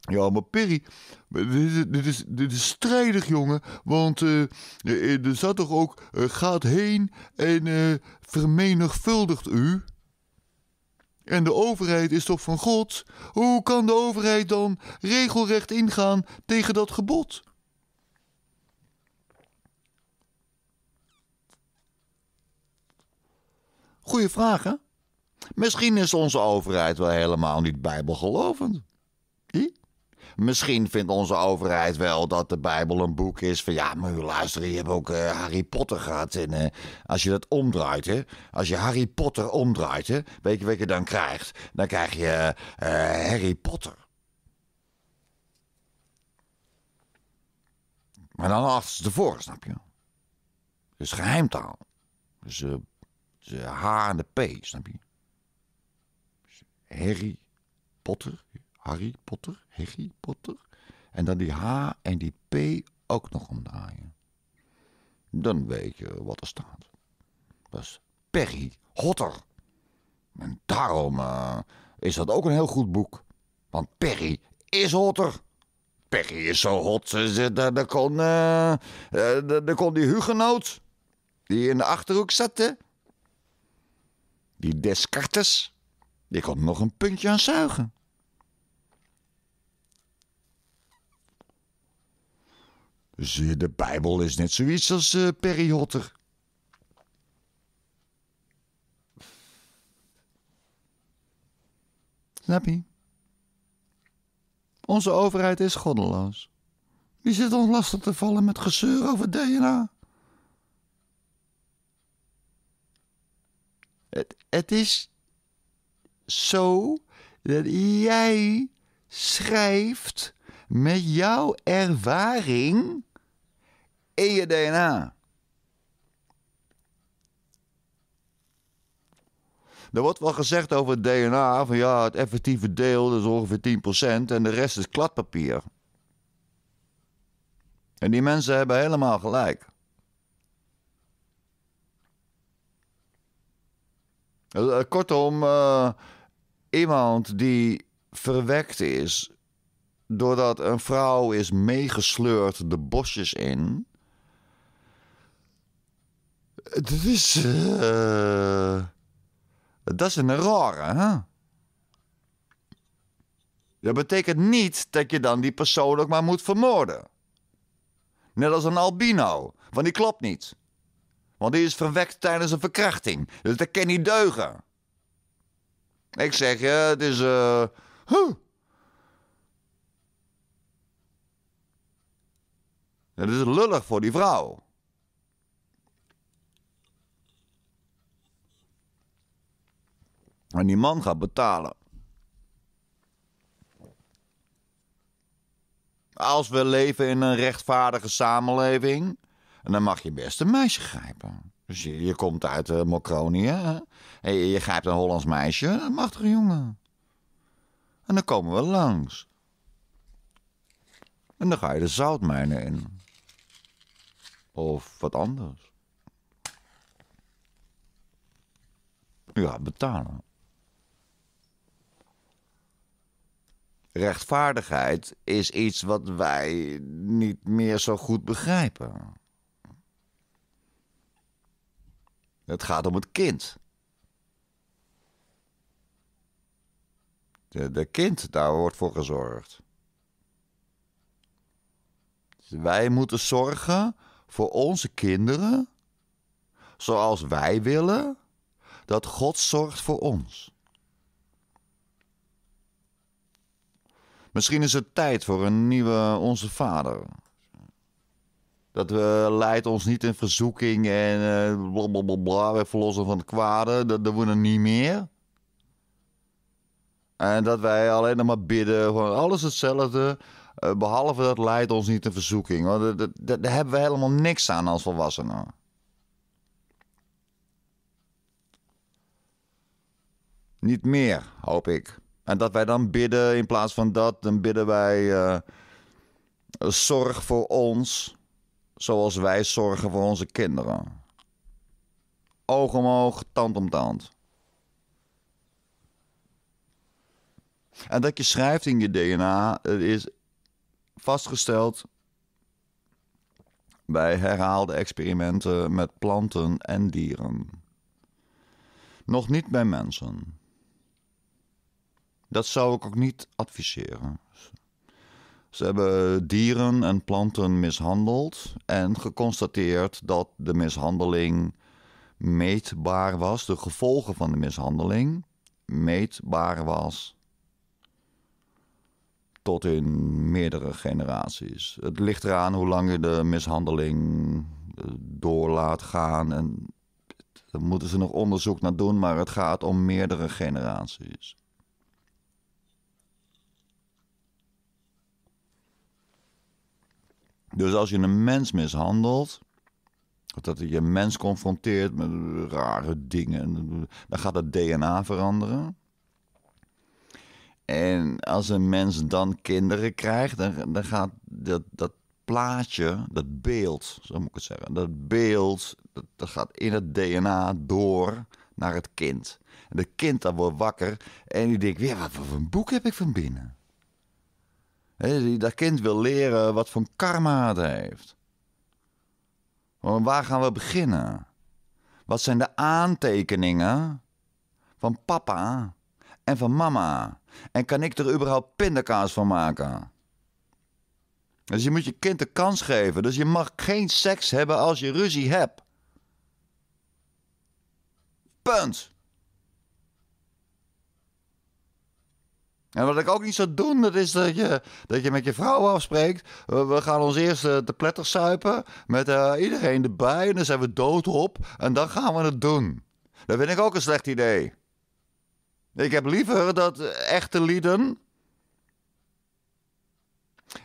Ja, maar Perry, dit, dit, is, dit is strijdig, jongen. Want uh, er zat toch ook, gaat heen en vermenigvuldigt u? En de overheid is toch van God? Hoe kan de overheid dan regelrecht ingaan tegen dat gebod? Goeie vraag, Misschien is onze overheid wel helemaal niet bijbelgelovend. Misschien vindt onze overheid wel dat de Bijbel een boek is van ja, maar luister, je hebt ook eh, Harry Potter gehad. En eh, als je dat omdraait, hè, als je Harry Potter omdraait, hè, weet je wat je dan krijgt? Dan krijg je eh, Harry Potter. Maar dan tevoren, snap je? Dus geheimtaal. Dus, dus H en de P, snap je? Dus Harry Potter. Harry Potter, Harry Potter. En dan die H en die P ook nog omdraaien. Dan weet je wat er staat. Dat is Perry Hotter. En daarom eh, is dat ook een heel goed boek. Want Perry is hotter. Perry is zo hot. Daar kon, eh, eh, daar kon die hugenoot, die in de achterhoek zette, die Descartes, die kon nog een puntje aan zuigen. de Bijbel is net zoiets als uh, Perry Hotter. Snap je? Onze overheid is goddeloos. Wie zit ons lastig te vallen met gezeur over DNA? Het, het is zo dat jij schrijft met jouw ervaring in je DNA. Er wordt wel gezegd over het DNA: van ja, het effectieve deel dat is ongeveer 10% en de rest is kladpapier. En die mensen hebben helemaal gelijk. Eh, kortom, eh, iemand die verwekt is doordat een vrouw is meegesleurd de bosjes in. Dat is. Eh, dat is een rare, hè? Dat betekent niet dat je dan die persoon ook maar moet vermoorden. Net als een albino, want die klopt niet. Want die is verwekt tijdens een verkrachting. Dus dat kan niet deugen. Ik zeg je, het is. Uh, Dat is lullig voor die vrouw. En die man gaat betalen. Als we leven in een rechtvaardige samenleving, dan mag je best een meisje grijpen. Dus je, je komt uit uh, en je, grijpt een Hollands meisje, dat mag toch, jongen? En dan komen we langs. En dan ga je de zoutmijnen in. Of wat anders. Ja, betalen. Rechtvaardigheid is iets wat wij niet meer zo goed begrijpen. Het gaat om het kind. De, kind, daar wordt voor gezorgd. Dus wij moeten zorgen voor onze kinderen zoals wij willen dat God zorgt voor ons. Misschien is het tijd voor een nieuwe Onze Vader. Dat we eh, leidt ons niet in verzoeking en blablabla, eh, bla, we verlossen van het kwade. Dat doen we er niet meer. En dat wij alleen nog maar bidden, gewoon alles hetzelfde. Eh, behalve dat leidt ons niet in verzoeking. Want daar hebben we helemaal niks aan als volwassenen. Niet meer, hoop ik. En dat wij dan bidden in plaats van dat, dan bidden wij eh, zorg voor ons, zoals wij zorgen voor onze kinderen. Oog om oog, tand om tand. En dat je schrijft in je DNA eh, is, vastgesteld bij herhaalde experimenten met planten en dieren. Nog niet bij mensen. Dat zou ik ook niet adviseren. Ze hebben dieren en planten mishandeld en geconstateerd dat de mishandeling meetbaar was, de gevolgen van de mishandeling meetbaar was tot in meerdere generaties. Het ligt eraan hoe lang je de mishandeling eh, door laat gaan. En daar moeten ze nog onderzoek naar doen, maar het gaat om meerdere generaties. Dus als je een mens mishandelt, dat je een mens confronteert met rare dingen, dan gaat het DNA veranderen. En als een mens dan kinderen krijgt, dan, dan gaat dat, dat plaatje, dat beeld, zo moet ik het zeggen, dat beeld, dat, gaat in het DNA door naar het kind. En het kind dan wordt wakker en die denkt, weer wat voor een boek heb ik van binnen? He, dat kind wil leren wat voor karma het heeft. waar gaan we beginnen? Wat zijn de aantekeningen van papa en van mama? En kan ik er überhaupt pindakaas van maken? Dus je moet je kind de kans geven. Dus je mag geen seks hebben als je ruzie hebt. Punt. En wat ik ook niet zou doen, dat is dat je, dat je met je vrouw afspreekt. We, gaan ons eerst eh, de pletter suipen met eh, iedereen erbij. En dan zijn we doodop. En dan gaan we het doen. Dat vind ik ook een slecht idee. Ik heb liever dat echte lieden.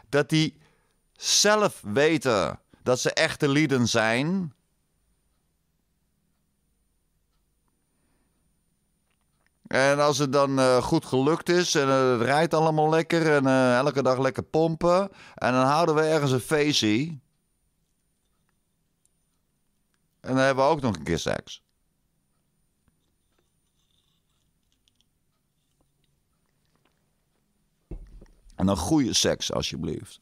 dat die zelf weten dat ze echte lieden zijn. En als het dan eh, goed gelukt is en eh, het rijdt allemaal lekker en eh, elke dag lekker pompen. En dan houden we ergens een feestje. En dan hebben we ook nog een keer seks. En dan goede seks, alsjeblieft.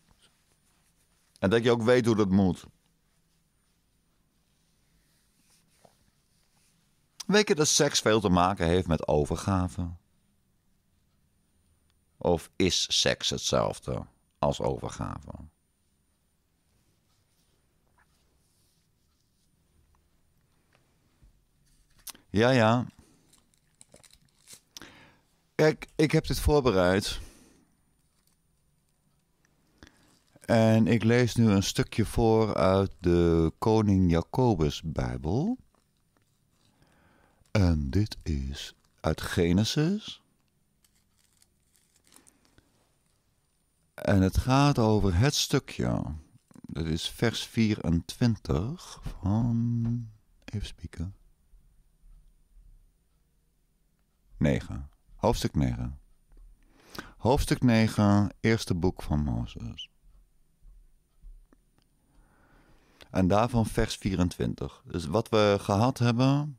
En dat je ook weet hoe dat moet. Weet je dat seks veel te maken heeft met overgave? Of is seks hetzelfde als overgave? Ja, ja. Kijk, ik heb dit voorbereid. En ik lees nu een stukje voor uit de Koning Jacobus Bijbel. En dit is uit Genesis. En het gaat over het stukje. Dat is vers 24 van. Even spieken. 9. Hoofdstuk 9. Hoofdstuk 9, eerste boek van Mozes. En daarvan vers 24. Dus wat we gehad hebben.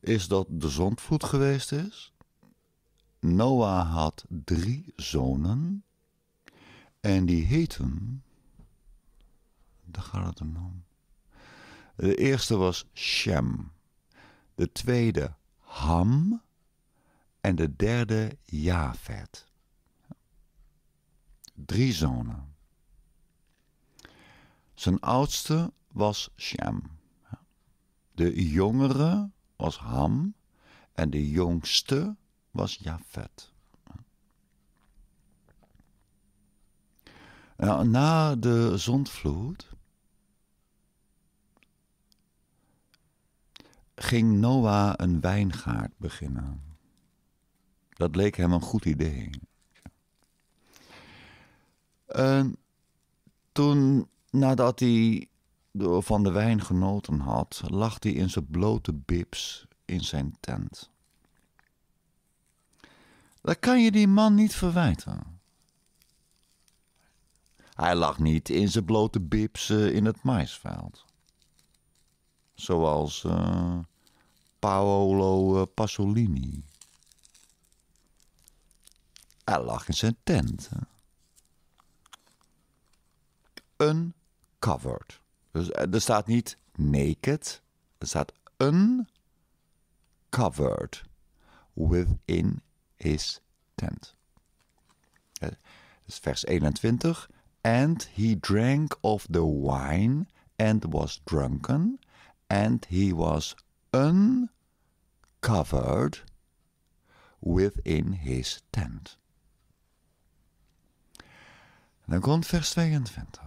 is dat de zondvloed geweest is. Noah had drie zonen. En die heten. Daar gaat het om. De eerste was Shem. De tweede Ham. En de derde Javed. Drie zonen. Zijn oudste was Shem. De jongere was Ham en de jongste was Jafet. Na de zondvloed ging Noah een wijngaard beginnen. Dat leek hem een goed idee. En toen Nadat hij van de wijn genoten had, lag hij in zijn blote bips in zijn tent. Dat kan je die man niet verwijten. Hij lag niet in zijn blote bips eh, in het maisveld. Zoals eh, Paolo eh, Pasolini. Hij lag in zijn tent. Een covered. Dus eh, er staat niet naked, er staat uncovered within his tent. Eh, dus vers 21. And he drank of the wine and was drunken, and he was uncovered within his tent. dan komt vers 22.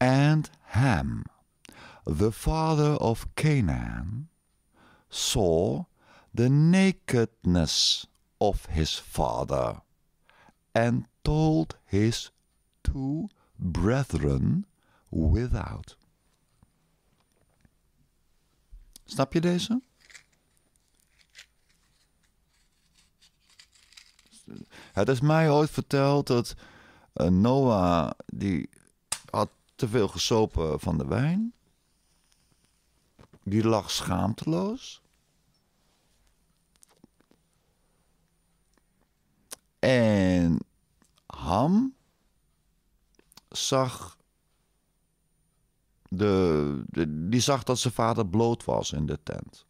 And Ham, the father of Canaan, saw the nakedness of his father and told his two brethren without. Snap je deze? Het is mij ooit verteld dat uh, Noah die te veel gesopen van de wijn. Die lag schaamteloos. En Ham zag. De, die zag dat zijn vader bloot was in de tent.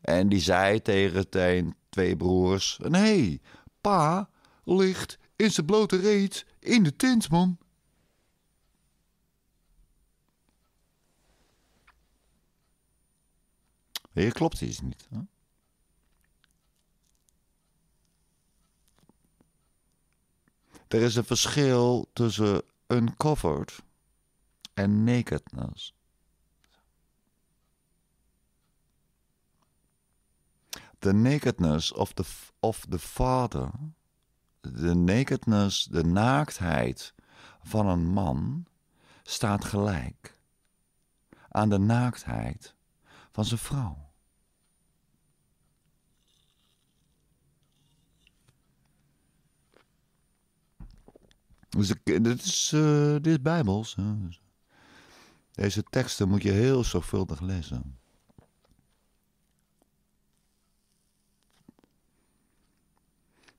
En die zei tegen zijn twee broers: Nee, pa ligt in zijn blote reet in de tent, man. Hier klopt iets niet. Er is een verschil tussen uncovered en nakedness. The nakedness of the, of the father, de nakedness, de naaktheid van een man, staat gelijk aan de naaktheid van zijn vrouw. Dus dit is, eh, dit is bijbels. Hè? Deze teksten moet je heel zorgvuldig lezen.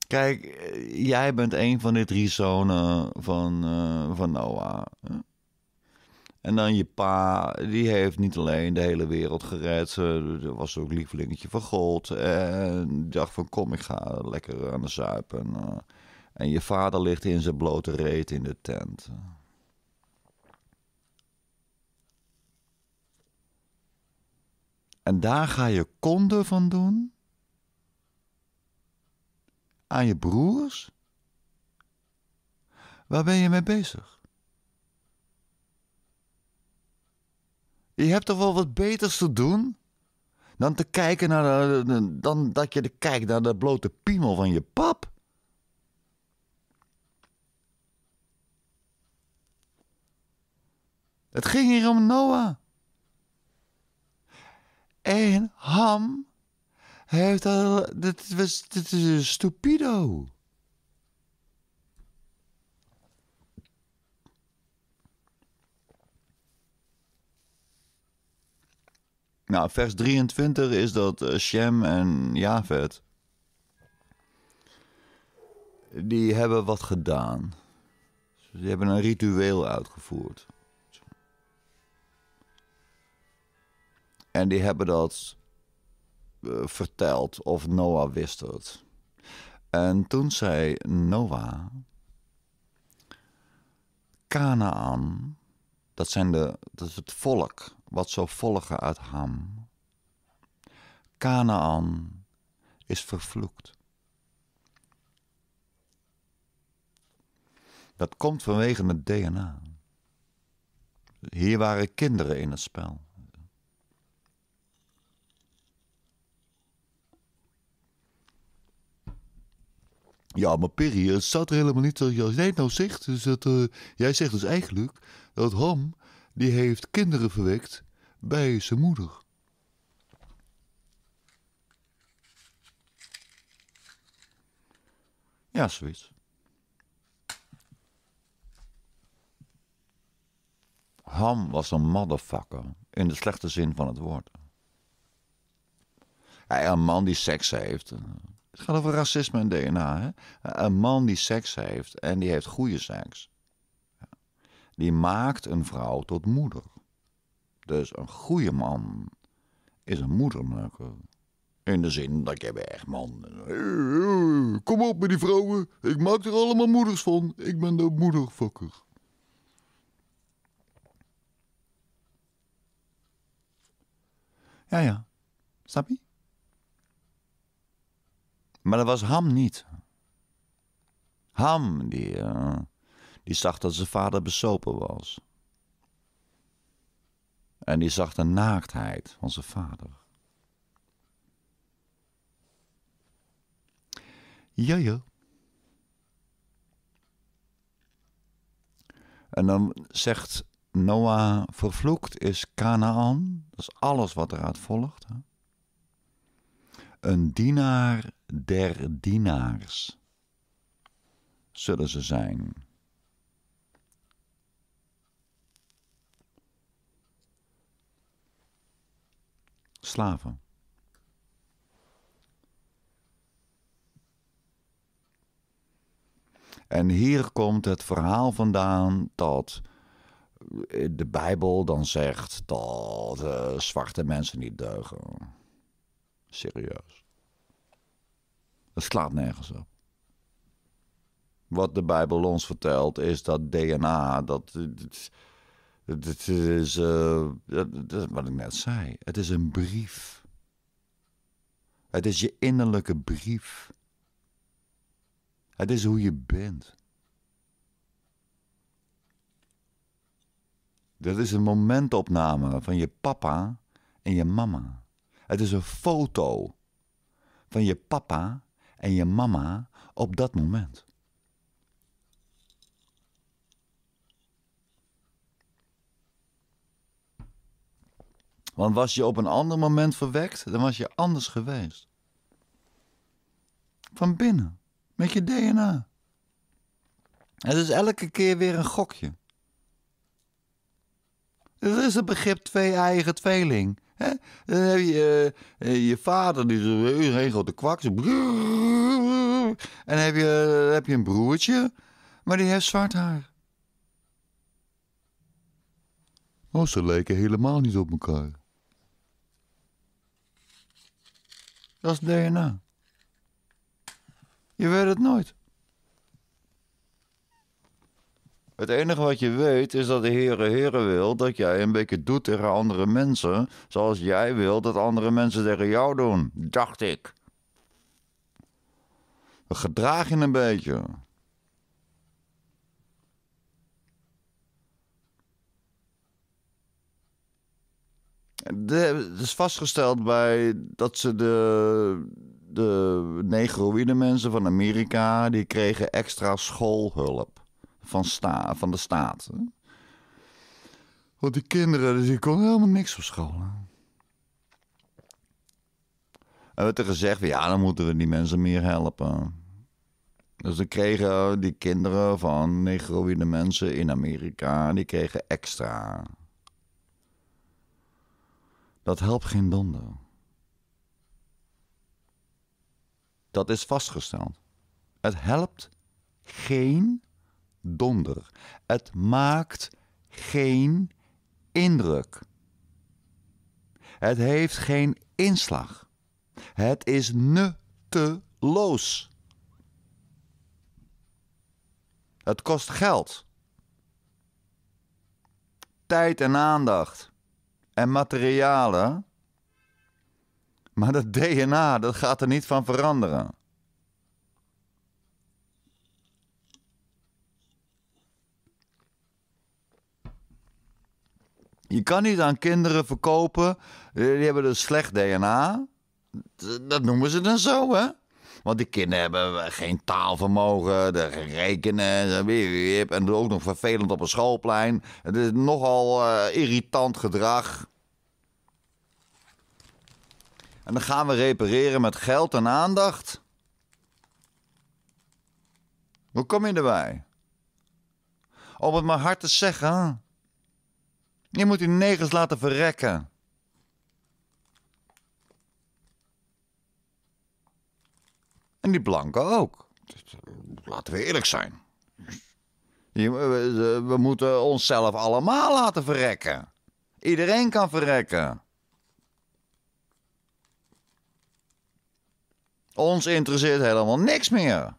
Kijk, eh, jij bent een van de drie zonen van, uh, van Noah. En dan je pa, die heeft niet alleen de hele wereld gered. er was ook lievelingetje van God. En die dacht van kom, ik ga lekker aan de zuipen. Eh, en je vader ligt in zijn blote reet in de tent. En daar ga je konde van doen? Aan je broers? Waar ben je mee bezig? Je hebt toch wel wat beters te doen? Dan te kijken naar eh, dan dat je de kijkt naar de blote piemel van je pap. Het ging hier om Noah. En Ham heeft al. Dit, was, dit is een stupido. Nou, vers 23 is dat eh, Shem en Javed. Die hebben wat gedaan. Ze hebben een ritueel uitgevoerd. En die hebben dat eh, verteld, of Noah wist het. En toen zei Noah, Kanaan, dat, zijn de, dat is het volk wat zou volgen uit Ham. Kanaan is vervloekt. Dat komt vanwege het DNA. Hier waren kinderen in het spel. Ja, maar Piri, het zat helemaal niet. Jij nou zegt, dus dat, jij zegt dus eigenlijk dat Ham die heeft kinderen verwekt bij zijn moeder. Ja, zoiets. Ham was een motherfucker, in de slechte zin van het woord. Hij, een man die seks heeft. Eh, het gaat over racisme en DNA. Hè? Een man die seks heeft en die heeft goede seks die maakt een vrouw tot moeder. Dus een goede man is een moedermaker. In de zin dat je bij echt man. Kom op met die vrouwen. Ik maak er allemaal moeders van. Ik ben de moederfokker. Ja, ja. Snap je? Maar dat was Ham niet. Ham, die, eh, die zag dat zijn vader besopen was. En die zag de naaktheid van zijn vader. Ja, ja. En dan zegt Noah, vervloekt is Canaan, dat is alles wat eruit volgt. Hè? Een dienaar der dienaars zullen ze zijn. slaven. En hier komt het verhaal vandaan dat de Bijbel dan zegt dat eh, zwarte mensen niet deugen. Serieus. Het slaat nergens op. Wat de Bijbel ons vertelt is dat DNA, dat eh, het eh, is wat ik net zei. Het is een brief. Het is je innerlijke brief. Het is hoe je bent. Dat is een momentopname van je papa en je mama. Het is een foto van je papa en je mama op dat moment. Want was je op een ander moment verwekt, dan was je anders geweest. Van binnen, met je DNA. Het is elke keer weer een gokje. Het is het begrip twee-eigen tweeling. Hè? Dan heb je eh, eh, je vader, die is eh, een grote kwak. En heb je, dan heb je een broertje, maar die heeft zwart haar. Oh, ze leken helemaal niet op elkaar. Dat is DNA. Je weet het nooit. Het enige wat je weet is dat de Heere Heere wil dat jij een beetje doet tegen andere mensen. Zoals jij wil dat andere mensen tegen jou doen, dacht ik. Gedraag je een beetje. Het is vastgesteld bij dat ze de, de negroïde mensen van Amerika... die kregen extra schoolhulp van, sta, van de staat. Want die kinderen, die konden helemaal niks op school. En werd er gezegd, ja, dan moeten we die mensen meer helpen. Dus dan kregen die kinderen van negroïde mensen in Amerika, die kregen extra dat helpt geen donder. Dat is vastgesteld. Het helpt geen donder. Het maakt geen indruk. Het heeft geen inslag. Het is nutteloos. Het kost geld. Tijd en aandacht en materialen. Maar dat DNA, dat gaat er niet van veranderen. Je kan niet aan kinderen verkopen, eh, die hebben dus slecht DNA. Dat noemen ze dan zo, hè? Want die kinderen hebben eh, geen taalvermogen, de rekenen en ook nog vervelend op een schoolplein. Het is nogal eh, irritant gedrag. En dan gaan we repareren met geld en aandacht. Hoe kom je erbij? Om het maar hard te zeggen. Je moet die negers laten verrekken. En die blanken ook. Dus, eh, laten we eerlijk zijn. Eh, we moeten onszelf allemaal laten verrekken. Iedereen kan verrekken. Ons interesseert helemaal niks meer.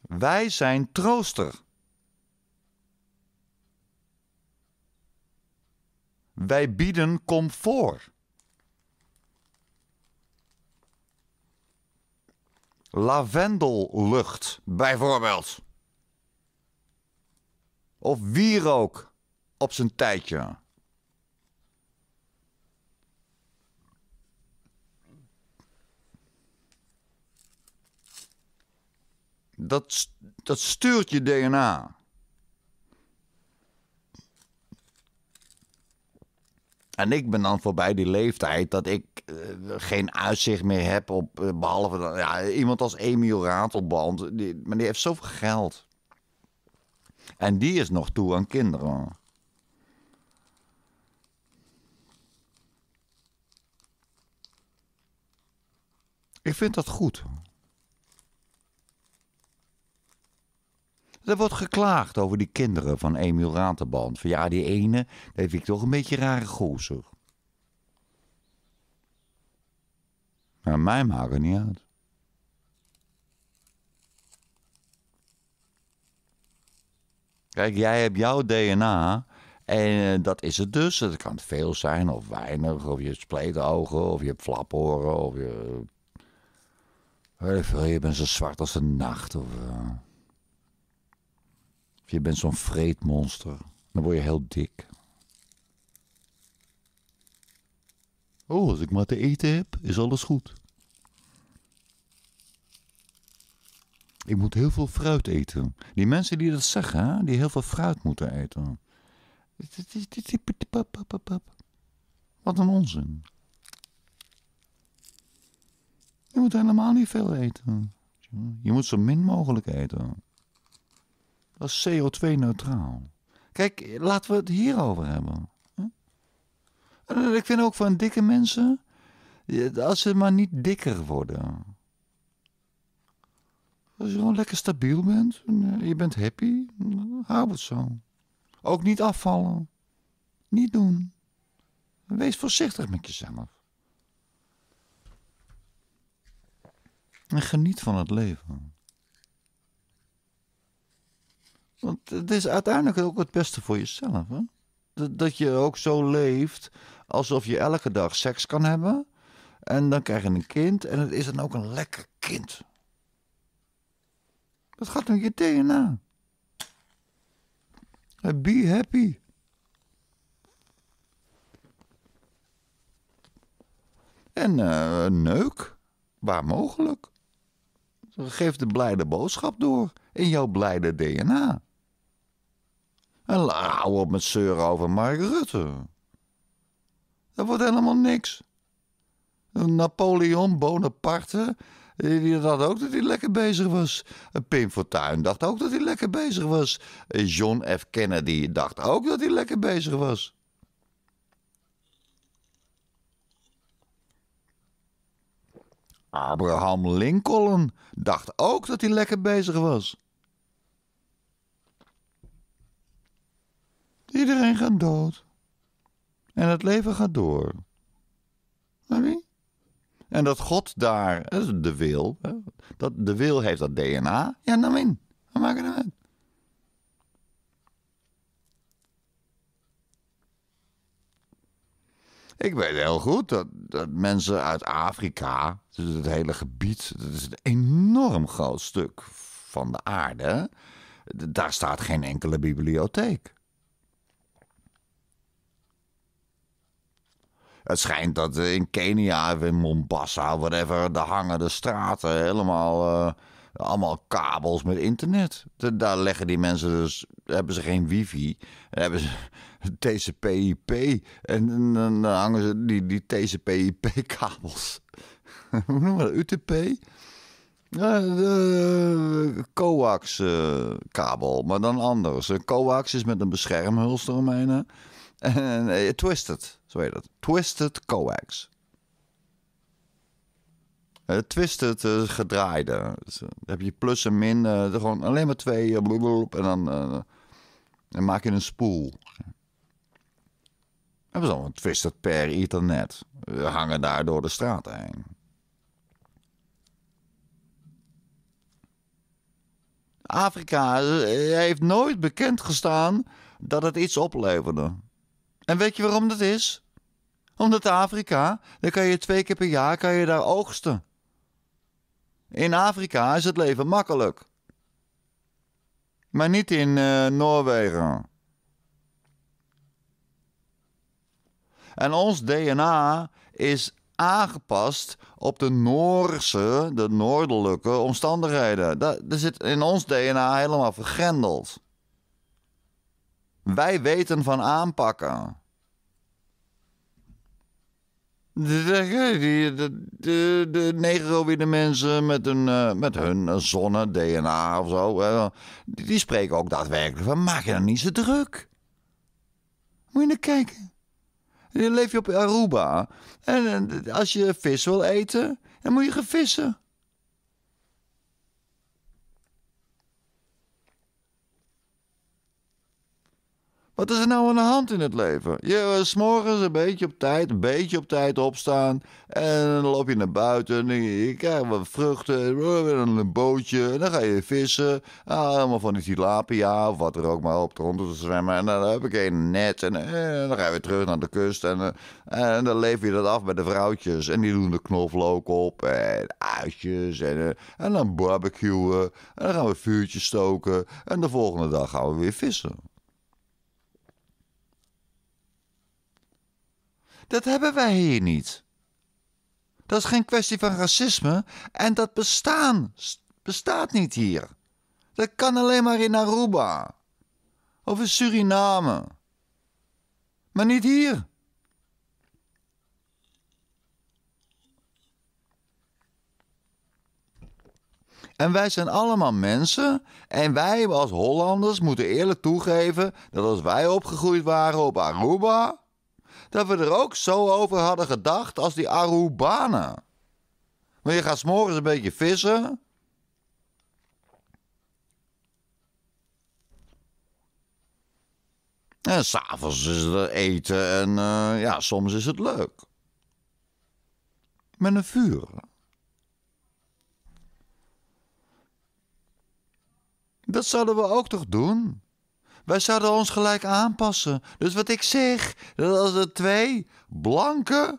Wij zijn trooster. Wij bieden comfort. lavendellucht bijvoorbeeld. Of wierook op zijn tijdje. Dat, dat stuurt je DNA. En ik ben dan voorbij die leeftijd dat ik eh, geen uitzicht meer heb op. Eh, behalve ja, iemand als Emiel Ratelband. Die, maar die heeft zoveel geld. En die is nog toe aan kinderen. Ik vind dat goed. Er wordt geklaagd over die kinderen van Emil Raterband. Van ja, die ene, dat vind ik toch een beetje rare gozer. Maar mij maakt het niet uit. Kijk, jij hebt jouw DNA en eh, dat is het dus. Dat kan veel zijn of weinig, of je hebt spleetogen, of je hebt flaporen, of je... je bent zo zwart als de nacht, of... Eh je bent zo'n vreedmonster. Dan word je heel dik. Oh, als ik maar te eten heb, is alles goed. Ik moet heel veel fruit eten. Die mensen die dat zeggen, die heel veel fruit moeten eten. Wat een onzin. Je moet helemaal niet veel eten. Je moet zo min mogelijk eten als CO2-neutraal. Kijk, laten we het hierover hebben. Hm? ik vind ook van dikke mensen, als ze maar niet dikker worden. Als je gewoon lekker stabiel bent, eh, je bent happy, hou het zo. Ook niet afvallen. Niet doen. Wees voorzichtig met jezelf. En geniet van het leven. Want het is uiteindelijk ook het beste voor jezelf. Dat, je ook zo leeft alsof je elke dag seks kan hebben. En dan krijg je een kind en het is dan ook een lekker kind. Dat gaat met je DNA. Be happy. En uh, neuk, waar mogelijk. Geef de blijde boodschap door in jouw blijde DNA. En hou op met zeuren over Mark Rutte. Dat wordt helemaal niks. Napoleon Bonaparte, die dacht ook dat hij lekker bezig was. Pim Fortuyn dacht ook dat hij lekker bezig was. John F. Kennedy dacht ook dat hij lekker bezig was. Abraham Lincoln dacht ook dat hij lekker bezig was. Iedereen gaat dood. En het leven gaat door. En dat God daar, de wil, dat de wil heeft dat DNA. Ja, nou in. We maken het Ik weet heel goed dat, dat mensen uit Afrika, dus het hele gebied, dat is een enorm groot stuk van de aarde. Daar staat geen enkele bibliotheek. Het schijnt dat in Kenia of in Mombasa, whatever, daar hangen de straten helemaal... Eh, allemaal kabels met internet. Daar leggen die mensen dus... Hebben ze geen wifi. Hebben ze TCP/IP. En dan hangen ze die, die TCP/IP-kabels. Hoe noemen we dat? UTP? Ja, de eh, coax-kabel, eh, maar dan anders. Een coax is met een beschermhuls eromheen. En uh, het zo heet dat. Twisted Coax. Uh, twisted uh, gedraaide. Dus, eh, dan heb je plus en min. gewoon alleen maar twee. en dan, maak je een spoel. Hebben ze allemaal twisted per internet. We hangen daar door de straat heen. Afrika heeft nooit bekend gestaan dat het iets opleverde. En weet je waarom dat is? Omdat Afrika, daar kan je twee keer per jaar kan je daar oogsten. In Afrika is het leven makkelijk. Maar niet in eh, Noorwegen. En ons DNA is aangepast op de Noorse, de noordelijke omstandigheden. Dat, dat zit in ons DNA helemaal vergrendeld. Wij weten van aanpakken. De, de, de, de mensen met eh, hun, eh, zonne-DNA of zo, die, spreken ook daadwerkelijk van: maak je dan nou niet zo druk. Moet je naar kijken. Dan leef je op Aruba. En, en eh, als je vis wil eten, dan moet je gaan vissen. Wat is er nou aan de hand in het leven? Je eh, s morgens een beetje op tijd, een beetje op tijd opstaan. En dan loop je naar buiten. En je, krijgt wat vruchten. En een bootje. En dan ga je vissen. Ah, allemaal van die tilapia of wat er ook maar op de grond te zwemmen. En dan heb ik een net. En, eh, dan ga je weer terug naar de kust. En, eh, en dan leef je dat af bij de vrouwtjes. En die doen de knoflook op. En uitjes. En, en dan barbecuen. En dan gaan we vuurtjes stoken. En de volgende dag gaan we weer vissen. Dat hebben wij hier niet. Dat is geen kwestie van racisme en dat bestaan bestaat niet hier. Dat kan alleen maar in Aruba of in Suriname. Maar niet hier. En wij zijn allemaal mensen. En wij als Hollanders moeten eerlijk toegeven dat als wij opgegroeid waren op Aruba, dat we er ook zo over hadden gedacht als die Arubanen. Maar je gaat morgens een beetje vissen. En s'avonds is er eten en eh, ja, soms is het leuk. Met een vuur. Dat zouden we ook toch doen? Wij zouden ons gelijk aanpassen. Dus wat ik zeg, dat als er twee blanke.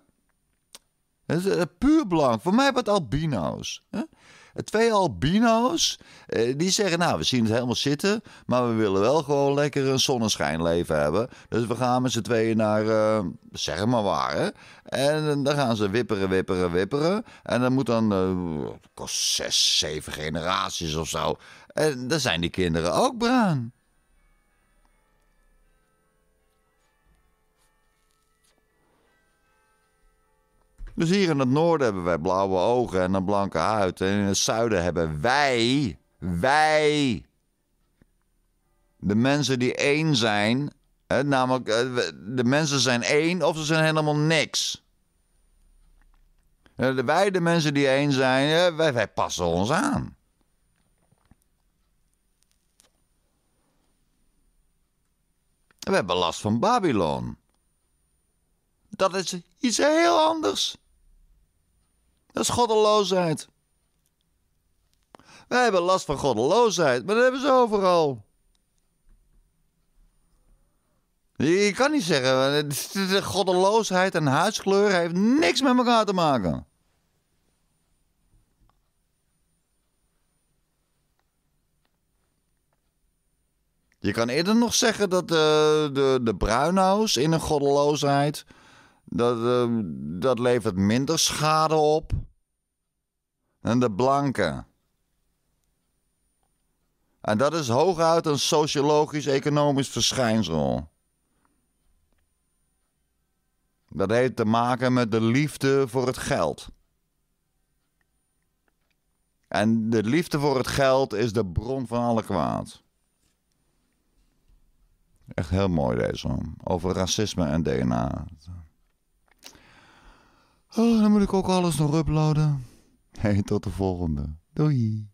Eh, puur blank. Voor mij wat albino's. Hè? Eh, twee albino's, eh, die zeggen, nou, we zien het helemaal zitten, maar we willen wel gewoon lekker een zonneschijnleven hebben. Dus we gaan met z'n tweeën naar, zeg maar waar, hè? En dan gaan ze wipperen, wipperen, wipperen. En dat moet dan, uh, kost zes, zeven generaties of zo. En dan zijn die kinderen ook bruin. Dus hier in het noorden hebben wij blauwe ogen en een blanke huid. En in het zuiden hebben wij, wij, de mensen die één zijn. Hè, namelijk, eh, de mensen zijn één of ze zijn helemaal niks. Eh, wij, de mensen die één zijn, eh, wij, wij passen ons aan. We hebben last van Babylon. Dat is iets heel anders. Dat is goddeloosheid. Wij hebben last van goddeloosheid, maar dat hebben ze overal. Je kan niet zeggen, goddeloosheid en huidskleur heeft niks met elkaar te maken. Je kan eerder nog zeggen dat eh, de, de, de in een goddeloosheid dat, ehm, dat levert minder schade op dan de blanke. En dat is hooguit een sociologisch-economisch verschijnsel. Dat heeft te maken met de liefde voor het geld. En de liefde voor het geld is de bron van alle kwaad. Echt heel mooi deze. Over racisme en DNA. Oh, dan moet ik ook alles nog uploaden. Hey, tot de volgende. Doei.